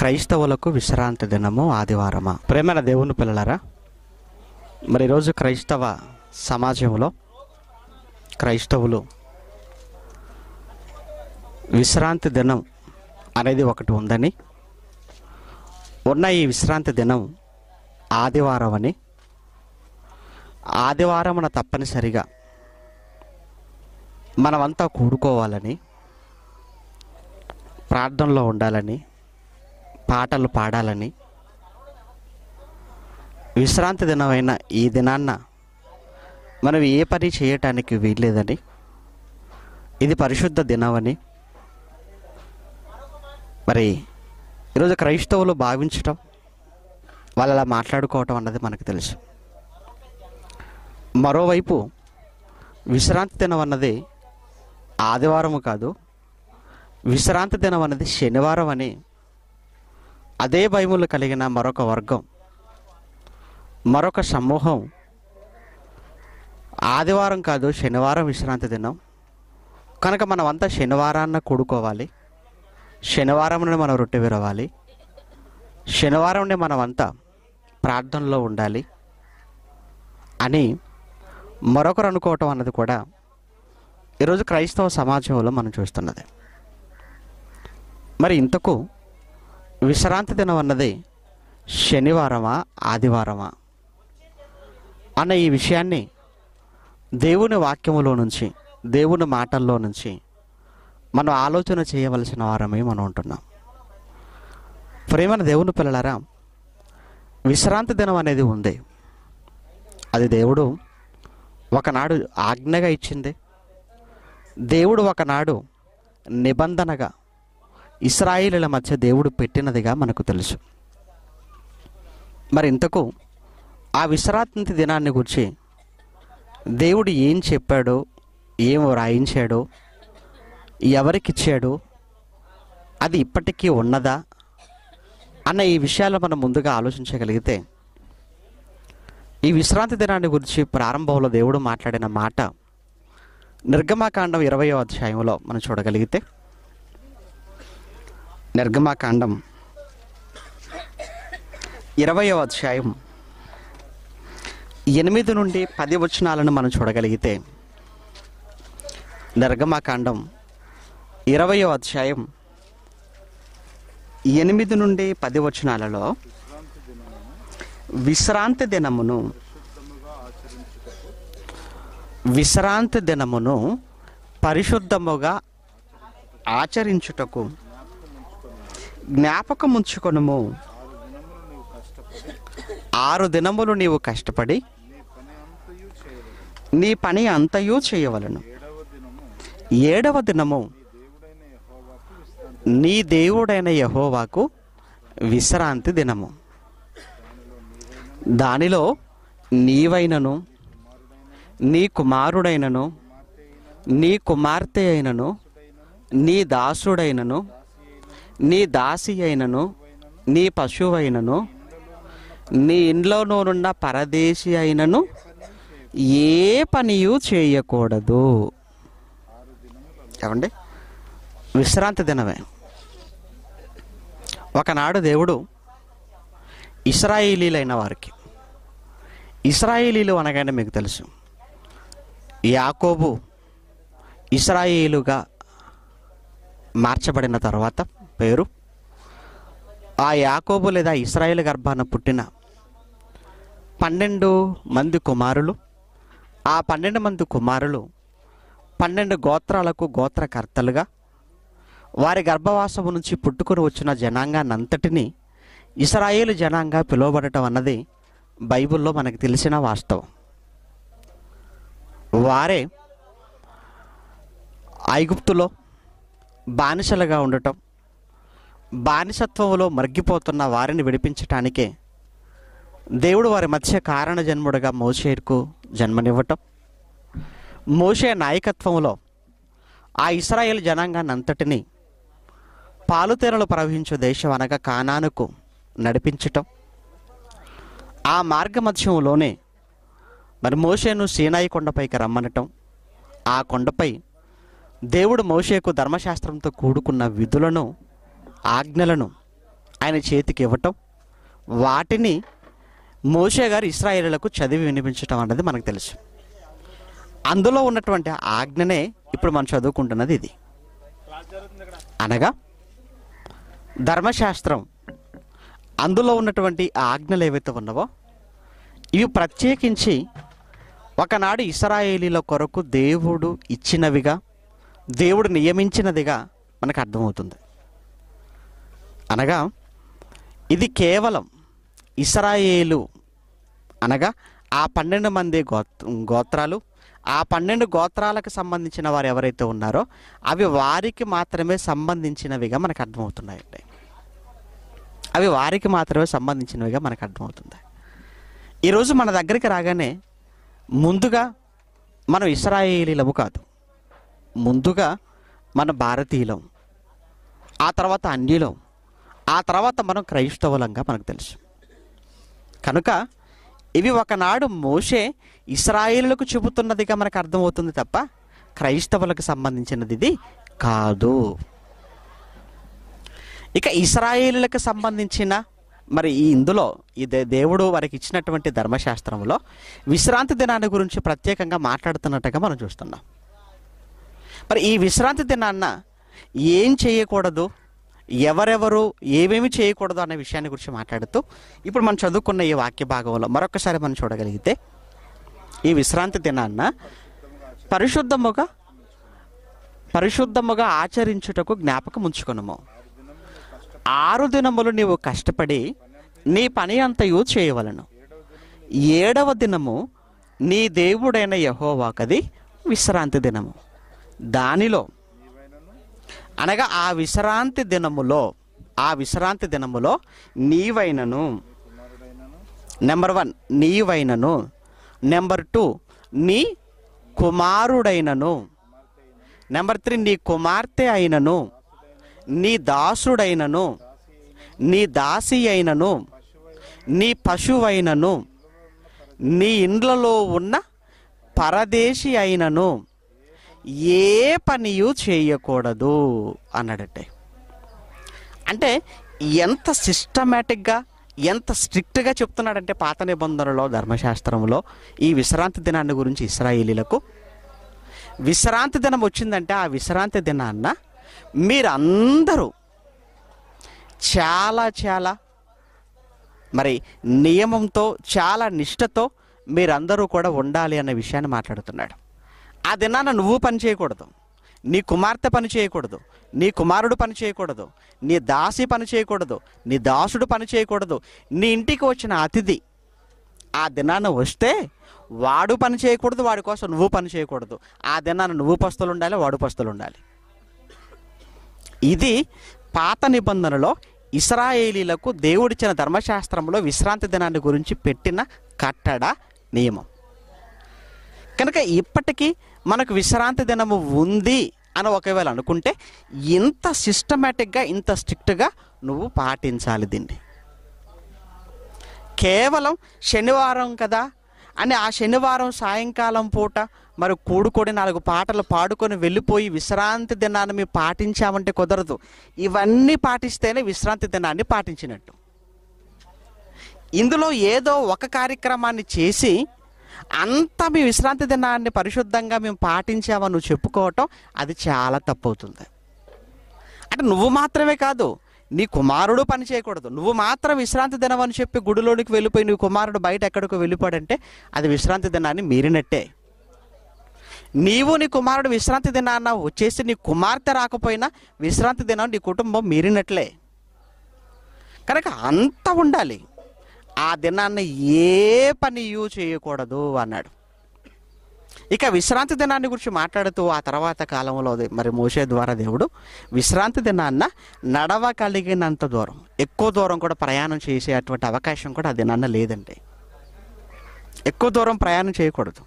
క్రైస్తవులకు విశ్రాంతి దినము ఆదివారమా ప్రేమైన దేవుని పిల్లలరా మరి ఈరోజు క్రైస్తవ సమాజంలో క్రైస్తవులు విశ్రాంతి దినం అనేది ఒకటి ఉందని ఉన్న ఈ విశ్రాంతి దినం ఆదివారం అని ఆదివారమున తప్పనిసరిగా మనమంతా కూడుకోవాలని ప్రార్థనలో ఉండాలని పాటలు పాడాలని విశ్రాంతి దినమైన ఈ దినాన్న మనం ఏ పని చేయటానికి వీల్లేదని ఇది పరిశుద్ధ దినమని మరి ఈరోజు క్రైస్తవులు భావించటం వాళ్ళు అలా మాట్లాడుకోవటం అన్నది మనకు తెలుసు మరోవైపు విశ్రాంతి దినం అన్నది ఆదివారం కాదు విశ్రాంతి దినం అన్నది శనివారం అని అదే భయములు కలిగిన మరొక వర్గం మరొక సమూహం ఆదివారం కాదు శనివారం విశ్రాంతి దినం కనుక మనమంతా శనివారాన్న కూడుకోవాలి నుండి మనం రొట్టె విరవాలి శనివారంనే మనమంతా ప్రార్థనలో ఉండాలి అని మరొకరు అనుకోవటం అన్నది కూడా ఈరోజు క్రైస్తవ సమాజంలో మనం చూస్తున్నది మరి ఇంతకు విశ్రాంతి దినం అన్నది శనివారమా ఆదివారమా అన్న ఈ విషయాన్ని దేవుని వాక్యములో నుంచి దేవుని మాటల్లో నుంచి మనం ఆలోచన చేయవలసిన వారమే మనం ఉంటున్నాం ప్రేమను దేవుని పిల్లలరా విశ్రాంతి దినం అనేది ఉంది అది దేవుడు ఒకనాడు ఆజ్ఞగా ఇచ్చింది దేవుడు ఒకనాడు నిబంధనగా ఇస్రాయిలీల మధ్య దేవుడు పెట్టినదిగా మనకు తెలుసు మరి ఇంతకు ఆ విశ్రాంతి దినాన్ని గురించి దేవుడు ఏం చెప్పాడో ఏం వ్రాయించాడో ఎవరికిచ్చాడో అది ఇప్పటికీ ఉన్నదా అన్న ఈ విషయాలు మనం ముందుగా ఆలోచించగలిగితే ఈ విశ్రాంతి దినాన్ని గురించి ప్రారంభంలో దేవుడు మాట్లాడిన మాట నిర్గమాకాండం ఇరవయో అధ్యాయంలో మనం చూడగలిగితే నిర్గమాకాండం ఇరవయో అధ్యాయం ఎనిమిది నుండి పది వచనాలను మనం చూడగలిగితే నిర్గమాకాండం ఇరవయో అధ్యాయం ఎనిమిది నుండి పది వచనాలలో విశ్రాంతి దినమును విశ్రాంతి దినమును పరిశుద్ధముగా ఆచరించుటకు జ్ఞాపకం ఉంచుకునము ఆరు దినములు నీవు కష్టపడి నీ పని అంతయు చేయవలను ఏడవ దినము నీ దేవుడైన యహోవాకు విశ్రాంతి దినము దానిలో నీవైనను నీ కుమారుడైనను నీ కుమార్తె అయినను నీ దాసుడైనను నీ దాసి అయినను నీ పశువైనను నీ ఇంట్లోనూనున్న పరదేశీ పరదేశి అయినను ఏ పనియు చేయకూడదు ఏమండి విశ్రాంతి దినమే ఒకనాడు దేవుడు ఇస్రాయిలీలైన వారికి ఇస్రాయిలీలు అనగానే మీకు తెలుసు యాకోబు ఇస్రాయిలుగా మార్చబడిన తర్వాత పేరు ఆ యాకోబు లేదా ఇస్రాయేల్ గర్భాన పుట్టిన పన్నెండు మంది కుమారులు ఆ పన్నెండు మంది కుమారులు పన్నెండు గోత్రాలకు గోత్రకర్తలుగా వారి గర్భవాసము నుంచి పుట్టుకుని వచ్చిన జనాంగానంతటిని ఇస్రాయేల్ జనాంగా పిలువబడటం అన్నది బైబిల్లో మనకు తెలిసిన వాస్తవం వారే ఐగుప్తులో బానిసలుగా ఉండటం బానిసత్వంలో మరిగిపోతున్న వారిని విడిపించటానికే దేవుడు వారి మధ్య కారణ జన్ముడుగా మోషేకు జన్మనివ్వటం మోషే నాయకత్వంలో ఆ ఇస్రాయేల్ జనాంగాన్ని అంతటినీ పాలుతేనలు ప్రవహించు దేశం అనగా కానానుకు నడిపించటం ఆ మార్గమధ్యంలోనే మరి మోషేను సీనాయి కొండపైకి రమ్మనటం ఆ కొండపై దేవుడు మోషేకు ధర్మశాస్త్రంతో కూడుకున్న విధులను ఆజ్ఞలను ఆయన చేతికి ఇవ్వటం వాటిని మోషే గారు ఇస్రాయేళ్లకు చదివి వినిపించటం అన్నది మనకు తెలుసు అందులో ఉన్నటువంటి ఆజ్ఞనే ఇప్పుడు మనం చదువుకుంటున్నది ఇది అనగా ధర్మశాస్త్రం అందులో ఉన్నటువంటి ఆజ్ఞలు ఏవైతే ఉన్నావో ఇవి ప్రత్యేకించి ఒకనాడు ఇస్రాయేలీల కొరకు దేవుడు ఇచ్చినవిగా దేవుడు నియమించినదిగా మనకు అర్థమవుతుంది అనగా ఇది కేవలం ఇస్రాయేలు అనగా ఆ పన్నెండు మంది గోత్రాలు ఆ పన్నెండు గోత్రాలకు సంబంధించిన వారు ఎవరైతే ఉన్నారో అవి వారికి మాత్రమే సంబంధించినవిగా మనకు అర్థమవుతున్నాయండి అవి వారికి మాత్రమే సంబంధించినవిగా మనకు అర్థమవుతుంది ఈరోజు మన దగ్గరికి రాగానే ముందుగా మనం ఇస్రాయేలీలము కాదు ముందుగా మన భారతీయులం ఆ తర్వాత అన్యులం ఆ తర్వాత మనం క్రైస్తవులంగా మనకు తెలుసు కనుక ఇవి ఒకనాడు మోషే ఇస్రాయిలకు చెబుతున్నదిగా మనకు అర్థమవుతుంది తప్ప క్రైస్తవులకు సంబంధించినది ఇది కాదు ఇక ఇస్రాయిలకు సంబంధించిన మరి ఈ ఇందులో ఈ దేవుడు వారికి ఇచ్చినటువంటి ధర్మశాస్త్రంలో విశ్రాంతి దినాన్ని గురించి ప్రత్యేకంగా మాట్లాడుతున్నట్టుగా మనం చూస్తున్నాం మరి ఈ విశ్రాంతి దినాన్న ఏం చేయకూడదు ఎవరెవరు ఏమేమి చేయకూడదు అనే విషయాన్ని గురించి మాట్లాడుతూ ఇప్పుడు మనం చదువుకున్న ఈ వాక్య భాగంలో మరొకసారి మనం చూడగలిగితే ఈ విశ్రాంతి దినాన్న పరిశుద్ధముగా పరిశుద్ధముగా ఆచరించుటకు జ్ఞాపకం ఉంచుకునము ఆరు దినములు నీవు కష్టపడి నీ పని అంతయు చేయవలను ఏడవ దినము నీ దేవుడైన యహోవాకది విశ్రాంతి దినము దానిలో అనగా ఆ విశ్రాంతి దినములో ఆ విశ్రాంతి దినములో నీవైనను నెంబర్ వన్ నీవైనను నెంబర్ టూ నీ కుమారుడైనను నెంబర్ త్రీ నీ కుమార్తె అయినను నీ దాసుడైనను నీ దాసి అయినను నీ పశువైనను నీ ఇండ్లలో ఉన్న పరదేశి అయినను ఏ పనియు చేయకూడదు అన్నాడటే అంటే ఎంత సిస్టమేటిక్గా ఎంత స్ట్రిక్ట్గా చెప్తున్నాడంటే పాత నిబంధనలో ధర్మశాస్త్రంలో ఈ విశ్రాంతి దినాన్ని గురించి ఇస్రాయేలీలకు విశ్రాంతి దినం వచ్చిందంటే ఆ విశ్రాంతి దినాన్న మీరందరూ చాలా చాలా మరి నియమంతో చాలా నిష్టతో మీరందరూ కూడా ఉండాలి అన్న విషయాన్ని మాట్లాడుతున్నాడు ఆ దినాన నువ్వు పని చేయకూడదు నీ కుమార్తె పని చేయకూడదు నీ కుమారుడు పని చేయకూడదు నీ దాసి పని చేయకూడదు నీ దాసుడు పని చేయకూడదు నీ ఇంటికి వచ్చిన అతిథి ఆ దినాన వస్తే వాడు పని చేయకూడదు వాడి కోసం నువ్వు పని చేయకూడదు ఆ దినాన నువ్వు పస్తులు ఉండాలి వాడు పస్తులు ఉండాలి ఇది పాత నిబంధనలో ఇస్రాయేలీలకు దేవుడిచ్చిన ధర్మశాస్త్రంలో విశ్రాంతి దినాన్ని గురించి పెట్టిన కట్టడ నియమం కనుక ఇప్పటికీ మనకు విశ్రాంతి దినము ఉంది అని ఒకవేళ అనుకుంటే ఇంత సిస్టమేటిక్గా ఇంత స్ట్రిక్ట్గా నువ్వు పాటించాలి దీన్ని కేవలం శనివారం కదా అని ఆ శనివారం సాయంకాలం పూట మరి కూడుకొని నాలుగు పాటలు పాడుకొని వెళ్ళిపోయి విశ్రాంతి దినాన్ని మేము పాటించామంటే కుదరదు ఇవన్నీ పాటిస్తేనే విశ్రాంతి దినాన్ని పాటించినట్టు ఇందులో ఏదో ఒక కార్యక్రమాన్ని చేసి అంతా మీ విశ్రాంతి దినాన్ని పరిశుద్ధంగా మేము పాటించామని నువ్వు చెప్పుకోవటం అది చాలా తప్పు అవుతుంది అంటే నువ్వు మాత్రమే కాదు నీ కుమారుడు పని చేయకూడదు నువ్వు మాత్రం విశ్రాంతి దినం అని చెప్పి గుడిలోనికి వెళ్ళిపోయి నీ కుమారుడు బయట ఎక్కడికి వెళ్ళిపోడంటే అది విశ్రాంతి దినాన్ని మీరినట్టే నీవు నీ కుమారుడు విశ్రాంతి దినాన్న వచ్చేసి నీ కుమార్తె రాకపోయినా విశ్రాంతి దినం నీ కుటుంబం మీరినట్లే కనుక అంత ఉండాలి ఆ దినాన్ని ఏ పనియు చేయకూడదు అన్నాడు ఇక విశ్రాంతి దినాన్ని గురించి మాట్లాడుతూ ఆ తర్వాత కాలంలో మరి మోసే ద్వారా దేవుడు విశ్రాంతి దినాన్న కలిగినంత దూరం ఎక్కువ దూరం కూడా ప్రయాణం చేసే అటువంటి అవకాశం కూడా ఆ దినాన్న లేదండి ఎక్కువ దూరం ప్రయాణం చేయకూడదు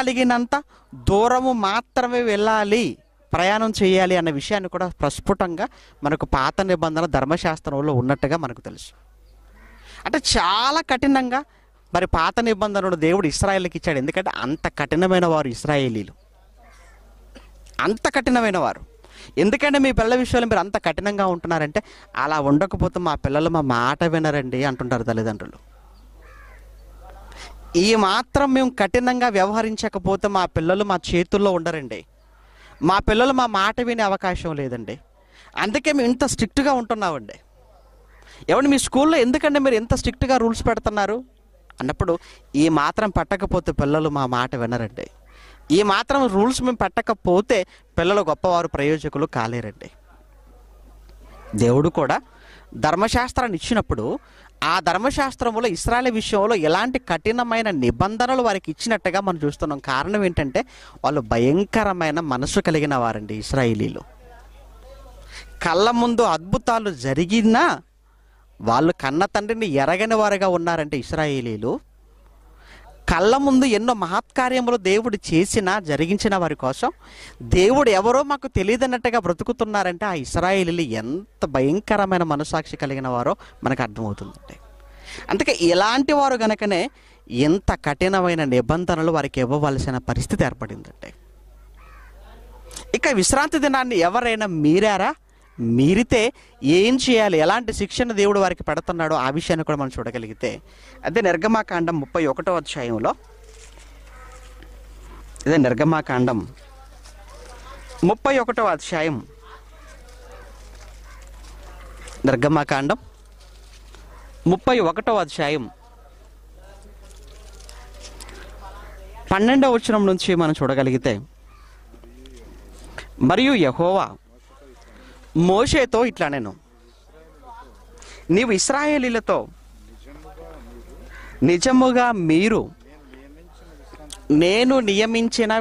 కలిగినంత దూరము మాత్రమే వెళ్ళాలి ప్రయాణం చేయాలి అన్న విషయాన్ని కూడా ప్రస్ఫుటంగా మనకు పాత నిబంధన ధర్మశాస్త్రంలో ఉన్నట్టుగా మనకు తెలుసు అంటే చాలా కఠినంగా మరి పాత నిబంధనలు దేవుడు ఇస్రాయేల్కి ఇచ్చాడు ఎందుకంటే అంత కఠినమైన వారు ఇస్రాయేలీలు అంత కఠినమైన వారు ఎందుకంటే మీ పిల్లల విషయంలో మీరు అంత కఠినంగా ఉంటున్నారంటే అలా ఉండకపోతే మా పిల్లలు మా మాట వినరండి అంటుంటారు తల్లిదండ్రులు ఈ మాత్రం మేము కఠినంగా వ్యవహరించకపోతే మా పిల్లలు మా చేతుల్లో ఉండరండి మా పిల్లలు మా మాట వినే అవకాశం లేదండి అందుకే మేము ఇంత స్ట్రిక్ట్గా ఉంటున్నామండి ఏమండి మీ స్కూల్లో ఎందుకండి మీరు ఇంత స్ట్రిక్ట్గా రూల్స్ పెడుతున్నారు అన్నప్పుడు ఈ మాత్రం పట్టకపోతే పిల్లలు మా మాట వినరండి ఈ మాత్రం రూల్స్ మేము పెట్టకపోతే పిల్లలు గొప్పవారు ప్రయోజకులు కాలేరండి దేవుడు కూడా ధర్మశాస్త్రాన్ని ఇచ్చినప్పుడు ఆ ధర్మశాస్త్రంలో ఇస్రాయల్ విషయంలో ఎలాంటి కఠినమైన నిబంధనలు వారికి ఇచ్చినట్టుగా మనం చూస్తున్నాం కారణం ఏంటంటే వాళ్ళు భయంకరమైన మనసు కలిగిన వారండి ఇస్రాయిలీలు కళ్ళ ముందు అద్భుతాలు జరిగినా వాళ్ళు కన్న తండ్రిని ఎరగని వారుగా ఉన్నారంటే ఇస్రాయేలీలు కళ్ళ ముందు ఎన్నో మహత్కార్యములు దేవుడు చేసినా జరిగించిన వారి కోసం దేవుడు ఎవరో మాకు తెలియదన్నట్టుగా బ్రతుకుతున్నారంటే ఆ ఇస్రాయేలీలు ఎంత భయంకరమైన మనసాక్షి కలిగిన వారో మనకు అర్థమవుతుందండి అందుకే ఇలాంటి వారు గనకనే ఎంత కఠినమైన నిబంధనలు వారికి ఇవ్వవలసిన పరిస్థితి ఏర్పడిందండి ఇక విశ్రాంతి దినాన్ని ఎవరైనా మీరారా మీరితే ఏం చేయాలి ఎలాంటి శిక్షణ దేవుడు వారికి పెడుతున్నాడో ఆ విషయాన్ని కూడా మనం చూడగలిగితే అదే నిర్గమాకాండం ముప్పై ఒకటో అధ్యాయంలో అదే నిర్గమాకాండం ముప్పై ఒకటో అధ్యాయం నిర్గమాకాండం ముప్పై ఒకటో అధ్యాయం పన్నెండవ వచనం నుంచి మనం చూడగలిగితే మరియు యహోవా మోషేతో ఇట్లా నేను నీవు ఇస్రాయేలీలతో నిజముగా మీరు నేను నియమించిన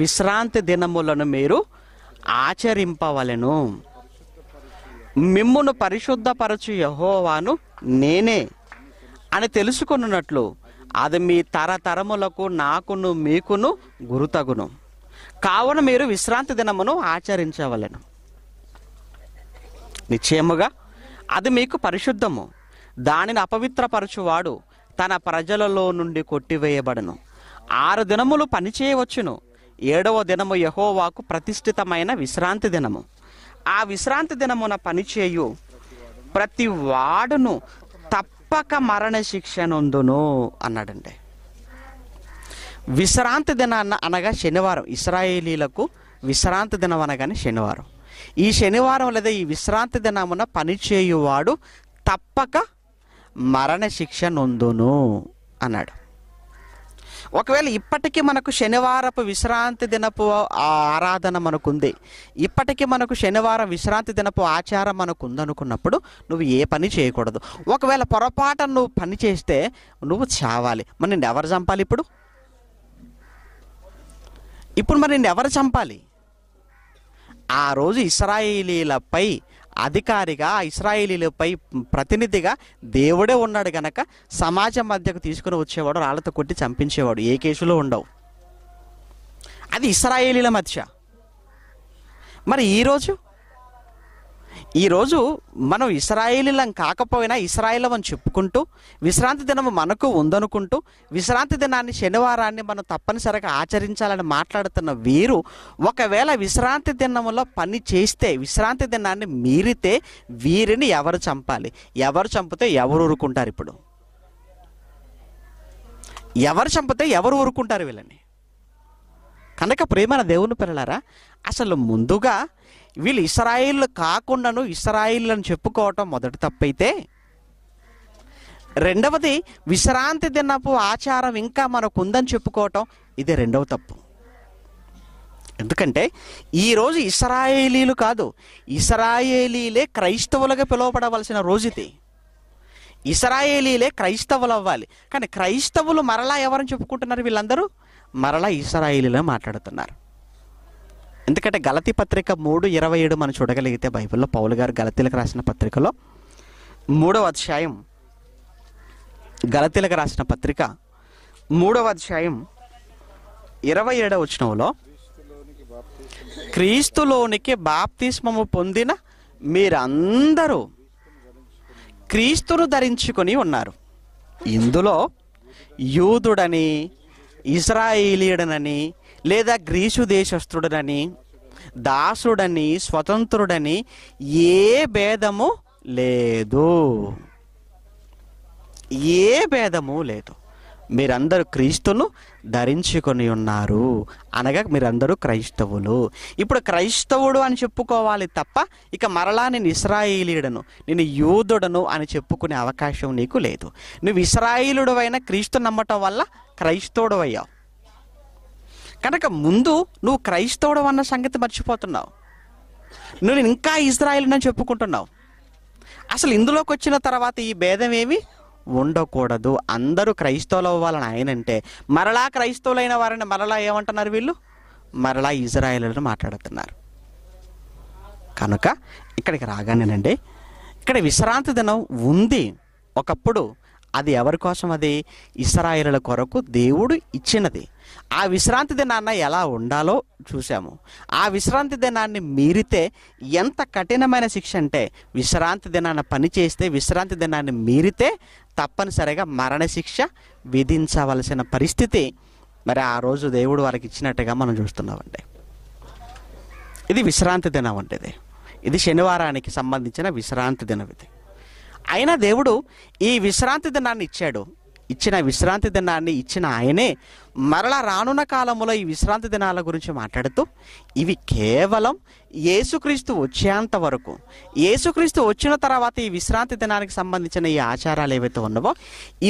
విశ్రాంతి దినములను మీరు ఆచరింపవలను మిమ్మును పరిశుద్ధపరచు యహోవాను నేనే అని తెలుసుకున్నట్లు అది మీ తరతరములకు నాకును మీకును గురుతగును కావున మీరు విశ్రాంతి దినమును ఆచరించవలను నిశ్చయముగా అది మీకు పరిశుద్ధము దానిని అపవిత్రపరచువాడు తన ప్రజలలో నుండి కొట్టివేయబడను ఆరు దినములు పనిచేయవచ్చును ఏడవ దినము యహోవాకు ప్రతిష్ఠితమైన విశ్రాంతి దినము ఆ విశ్రాంతి దినమున పనిచేయు ప్రతి వాడును తప్పక శిక్ష నొందును అన్నాడండి విశ్రాంతి దినాన్న అనగా శనివారం ఇస్రాయేలీలకు విశ్రాంతి దినం అనగానే శనివారం ఈ శనివారం లేదా ఈ విశ్రాంతి దినమున పనిచేయువాడు తప్పక మరణశిక్ష నొందును అన్నాడు ఒకవేళ ఇప్పటికీ మనకు శనివారపు విశ్రాంతి దినపు ఆరాధన మనకుంది ఇప్పటికీ మనకు శనివారం విశ్రాంతి దినపు ఆచారం మనకు ఉందనుకున్నప్పుడు నువ్వు ఏ పని చేయకూడదు ఒకవేళ పొరపాటు నువ్వు పని చేస్తే నువ్వు చావాలి మరి నిన్ను ఎవరు చంపాలి ఇప్పుడు ఇప్పుడు మరి నిన్ను ఎవరు చంపాలి ఆ రోజు ఇస్రాయేలీలపై అధికారిగా ఇస్రాయేలీలపై ప్రతినిధిగా దేవుడే ఉన్నాడు గనక సమాజం మధ్యకు తీసుకుని వచ్చేవాడు రాళ్లతో కొట్టి చంపించేవాడు ఏ కేసులో ఉండవు అది ఇస్రాయేలీల మధ్య మరి ఈరోజు ఈరోజు మనం ఇస్రాయేలీలం కాకపోయినా ఇస్రాయేలం అని చెప్పుకుంటూ విశ్రాంతి దినం మనకు ఉందనుకుంటూ విశ్రాంతి దినాన్ని శనివారాన్ని మనం తప్పనిసరిగా ఆచరించాలని మాట్లాడుతున్న వీరు ఒకవేళ విశ్రాంతి దినంలో పని చేస్తే విశ్రాంతి దినాన్ని మీరితే వీరిని ఎవరు చంపాలి ఎవరు చంపితే ఎవరు ఊరుకుంటారు ఇప్పుడు ఎవరు చంపితే ఎవరు ఊరుకుంటారు వీళ్ళని కనుక ప్రేమన దేవుని పిల్లలారా అసలు ముందుగా వీళ్ళు ఇస్రాయిల్ కాకుండాను ఇస్రాయిల్ అని చెప్పుకోవటం మొదటి తప్పైతే రెండవది విశ్రాంతి దినపు ఆచారం ఇంకా మనకు ఉందని చెప్పుకోవటం ఇది రెండవ తప్పు ఎందుకంటే ఈరోజు ఇస్రాయేలీలు కాదు ఇస్రాయేలీలే క్రైస్తవులుగా పిలువబడవలసిన రోజు ఇది ఇస్రాయేలీలే క్రైస్తవులు అవ్వాలి కానీ క్రైస్తవులు మరలా ఎవరని చెప్పుకుంటున్నారు వీళ్ళందరూ మరలా ఇస్రాయేలీలో మాట్లాడుతున్నారు ఎందుకంటే గలతి పత్రిక మూడు ఇరవై ఏడు మనం చూడగలిగితే బైబిల్లో పౌలు గారు గలతీలకు రాసిన పత్రికలో మూడవ అధ్యాయం గలతీలకు రాసిన పత్రిక మూడవ అధ్యాయం ఇరవై ఏడవ వచనంలో క్రీస్తులోనికి బాప్తిస్మము పొందిన మీరందరూ క్రీస్తును ధరించుకొని ఉన్నారు ఇందులో యూదుడని ఇస్రాయిలీడనని లేదా గ్రీసు దేశస్థుడనని దాసుడని స్వతంత్రుడని ఏ భేదము లేదు ఏ భేదము లేదు మీరందరూ క్రీస్తును ధరించుకొని ఉన్నారు అనగా మీరందరూ క్రైస్తవులు ఇప్పుడు క్రైస్తవుడు అని చెప్పుకోవాలి తప్ప ఇక మరలా నేను ఇస్రాయిలీడను నేను యూదుడను అని చెప్పుకునే అవకాశం నీకు లేదు నువ్వు ఇస్రాయిలుడు క్రీస్తు నమ్మటం వల్ల క్రైస్తవుడు అయ్యావు కనుక ముందు నువ్వు క్రైస్తవుడు అన్న సంగతి మర్చిపోతున్నావు నువ్వు ఇంకా ఇజ్రాయిల్నని చెప్పుకుంటున్నావు అసలు ఇందులోకి వచ్చిన తర్వాత ఈ భేదం ఏమి ఉండకూడదు అందరూ క్రైస్తవులు అవ్వాలని ఆయనంటే మరలా క్రైస్తవులైన వారిని మరలా ఏమంటున్నారు వీళ్ళు మరలా ఇజ్రాయేలీలను మాట్లాడుతున్నారు కనుక ఇక్కడికి రాగానేనండి ఇక్కడ విశ్రాంతి దినం ఉంది ఒకప్పుడు అది ఎవరి కోసం అది ఇస్రాయిల కొరకు దేవుడు ఇచ్చినది ఆ విశ్రాంతి దినాన్న ఎలా ఉండాలో చూసాము ఆ విశ్రాంతి దినాన్ని మీరితే ఎంత కఠినమైన శిక్ష అంటే విశ్రాంతి దినాన్ని పని చేస్తే విశ్రాంతి దినాన్ని మీరితే తప్పనిసరిగా మరణశిక్ష విధించవలసిన పరిస్థితి మరి ఆ రోజు దేవుడు వారికి ఇచ్చినట్టుగా మనం చూస్తున్నామండి ఇది విశ్రాంతి దినం వంటిది ఇది శనివారానికి సంబంధించిన విశ్రాంతి దినం ఇది అయినా దేవుడు ఈ విశ్రాంతి దినాన్ని ఇచ్చాడు ఇచ్చిన విశ్రాంతి దినాన్ని ఇచ్చిన ఆయనే మరలా రానున్న కాలంలో ఈ విశ్రాంతి దినాల గురించి మాట్లాడుతూ ఇవి కేవలం యేసుక్రీస్తు వచ్చేంత వరకు యేసుక్రీస్తు వచ్చిన తర్వాత ఈ విశ్రాంతి దినానికి సంబంధించిన ఈ ఆచారాలు ఏవైతే ఉన్నావో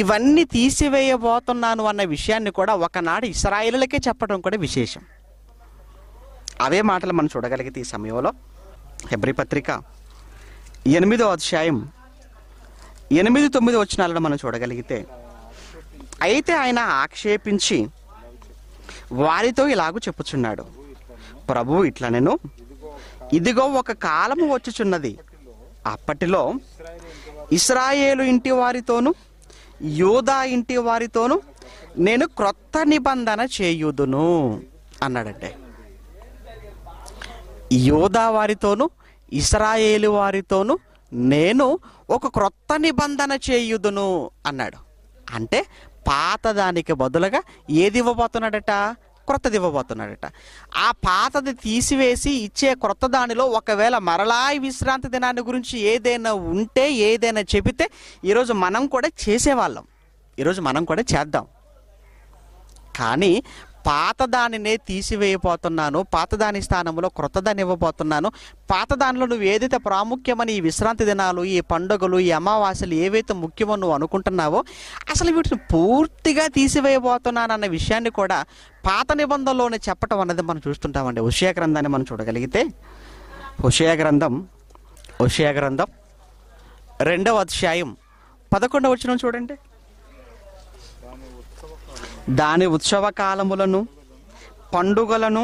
ఇవన్నీ తీసివేయబోతున్నాను అన్న విషయాన్ని కూడా ఒకనాడు ఇస్రాయిలకే చెప్పడం కూడా విశేషం అవే మాటలు మనం చూడగలిగితే ఈ సమయంలో హెబ్రి పత్రిక ఎనిమిదో అధ్యాయం ఎనిమిది తొమ్మిది వచ్చినాలను మనం చూడగలిగితే అయితే ఆయన ఆక్షేపించి వారితో ఇలాగూ చెప్పుచున్నాడు ప్రభు ఇట్లా నేను ఇదిగో ఒక కాలము వచ్చుచున్నది అప్పటిలో ఇస్రాయేలు ఇంటి వారితోనూ యూదా ఇంటి వారితోనూ నేను క్రొత్త నిబంధన చేయుదును అన్నాడంటే యోధా వారితోనూ ఇస్రాయేలు వారితోనూ నేను ఒక క్రొత్త నిబంధన చేయుదును అన్నాడు అంటే పాతదానికి బదులుగా ఏది ఇవ్వబోతున్నాడట క్రొత్తది ఇవ్వబోతున్నాడట ఆ పాతది తీసివేసి ఇచ్చే క్రొత్త దానిలో ఒకవేళ మరలా విశ్రాంతి దినాన్ని గురించి ఏదైనా ఉంటే ఏదైనా చెబితే ఈరోజు మనం కూడా చేసేవాళ్ళం ఈరోజు మనం కూడా చేద్దాం కానీ పాతదానినే తీసివేయబోతున్నాను పాతదాని స్థానంలో క్రొత్తదాన్ని ఇవ్వబోతున్నాను పాతదానిలో నువ్వు ఏదైతే ప్రాముఖ్యమని ఈ విశ్రాంతి దినాలు ఈ పండుగలు ఈ అమావాస్యలు ఏవైతే ముఖ్యమో నువ్వు అనుకుంటున్నావో అసలు వీటిని పూర్తిగా తీసివేయబోతున్నానన్న విషయాన్ని కూడా పాత నిబంధనలోనే చెప్పటం అన్నది మనం చూస్తుంటామండి ఉషయ గ్రంథాన్ని మనం చూడగలిగితే ఉషయ గ్రంథం ఉషయ గ్రంథం రెండవ అధ్యాయం పదకొండవ వచ్చిన చూడండి దాని ఉత్సవ కాలములను పండుగలను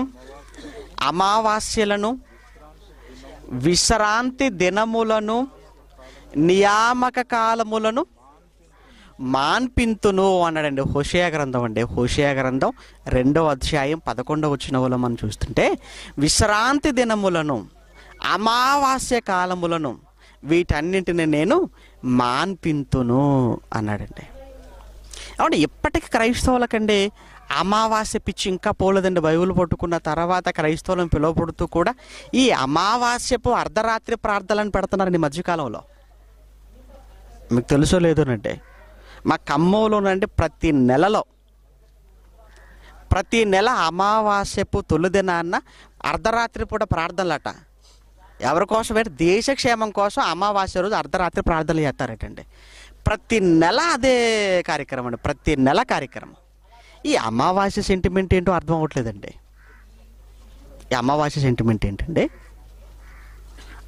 అమావాస్యలను విశ్రాంతి దినములను నియామక కాలములను మాన్పింతును అన్నాడండి హోషయ గ్రంథం అండి హోషయ గ్రంథం రెండవ అధ్యాయం పదకొండవ వచ్చినవులో మనం చూస్తుంటే విశ్రాంతి దినములను అమావాస్య కాలములను వీటన్నింటిని నేను మాన్పింతును అన్నాడండి ఏమంటే ఇప్పటికి క్రైస్తవులకండి అమావాస్య పిచ్చి ఇంకా పోలేదండి బైబుల్ పట్టుకున్న తర్వాత క్రైస్తవులను పిలువబడుతూ కూడా ఈ అమావాస్యపు అర్ధరాత్రి ప్రార్థనలను పెడుతున్నారండి మధ్యకాలంలో మీకు తెలుసో లేదోనండి మా ఖమ్మంలోనండి ప్రతి నెలలో ప్రతి నెల అమావాస్యపు తొలిదినాన్న అర్ధరాత్రి పూట ప్రార్థనలట ఎవరి కోసం దేశ క్షేమం కోసం అమావాస్య రోజు అర్ధరాత్రి ప్రార్థనలు చేస్తారటండి ప్రతి నెల అదే కార్యక్రమం అండి ప్రతి నెల కార్యక్రమం ఈ అమావాస్య సెంటిమెంట్ ఏంటో అర్థం అవ్వట్లేదండి ఈ అమావాస్య సెంటిమెంట్ ఏంటండి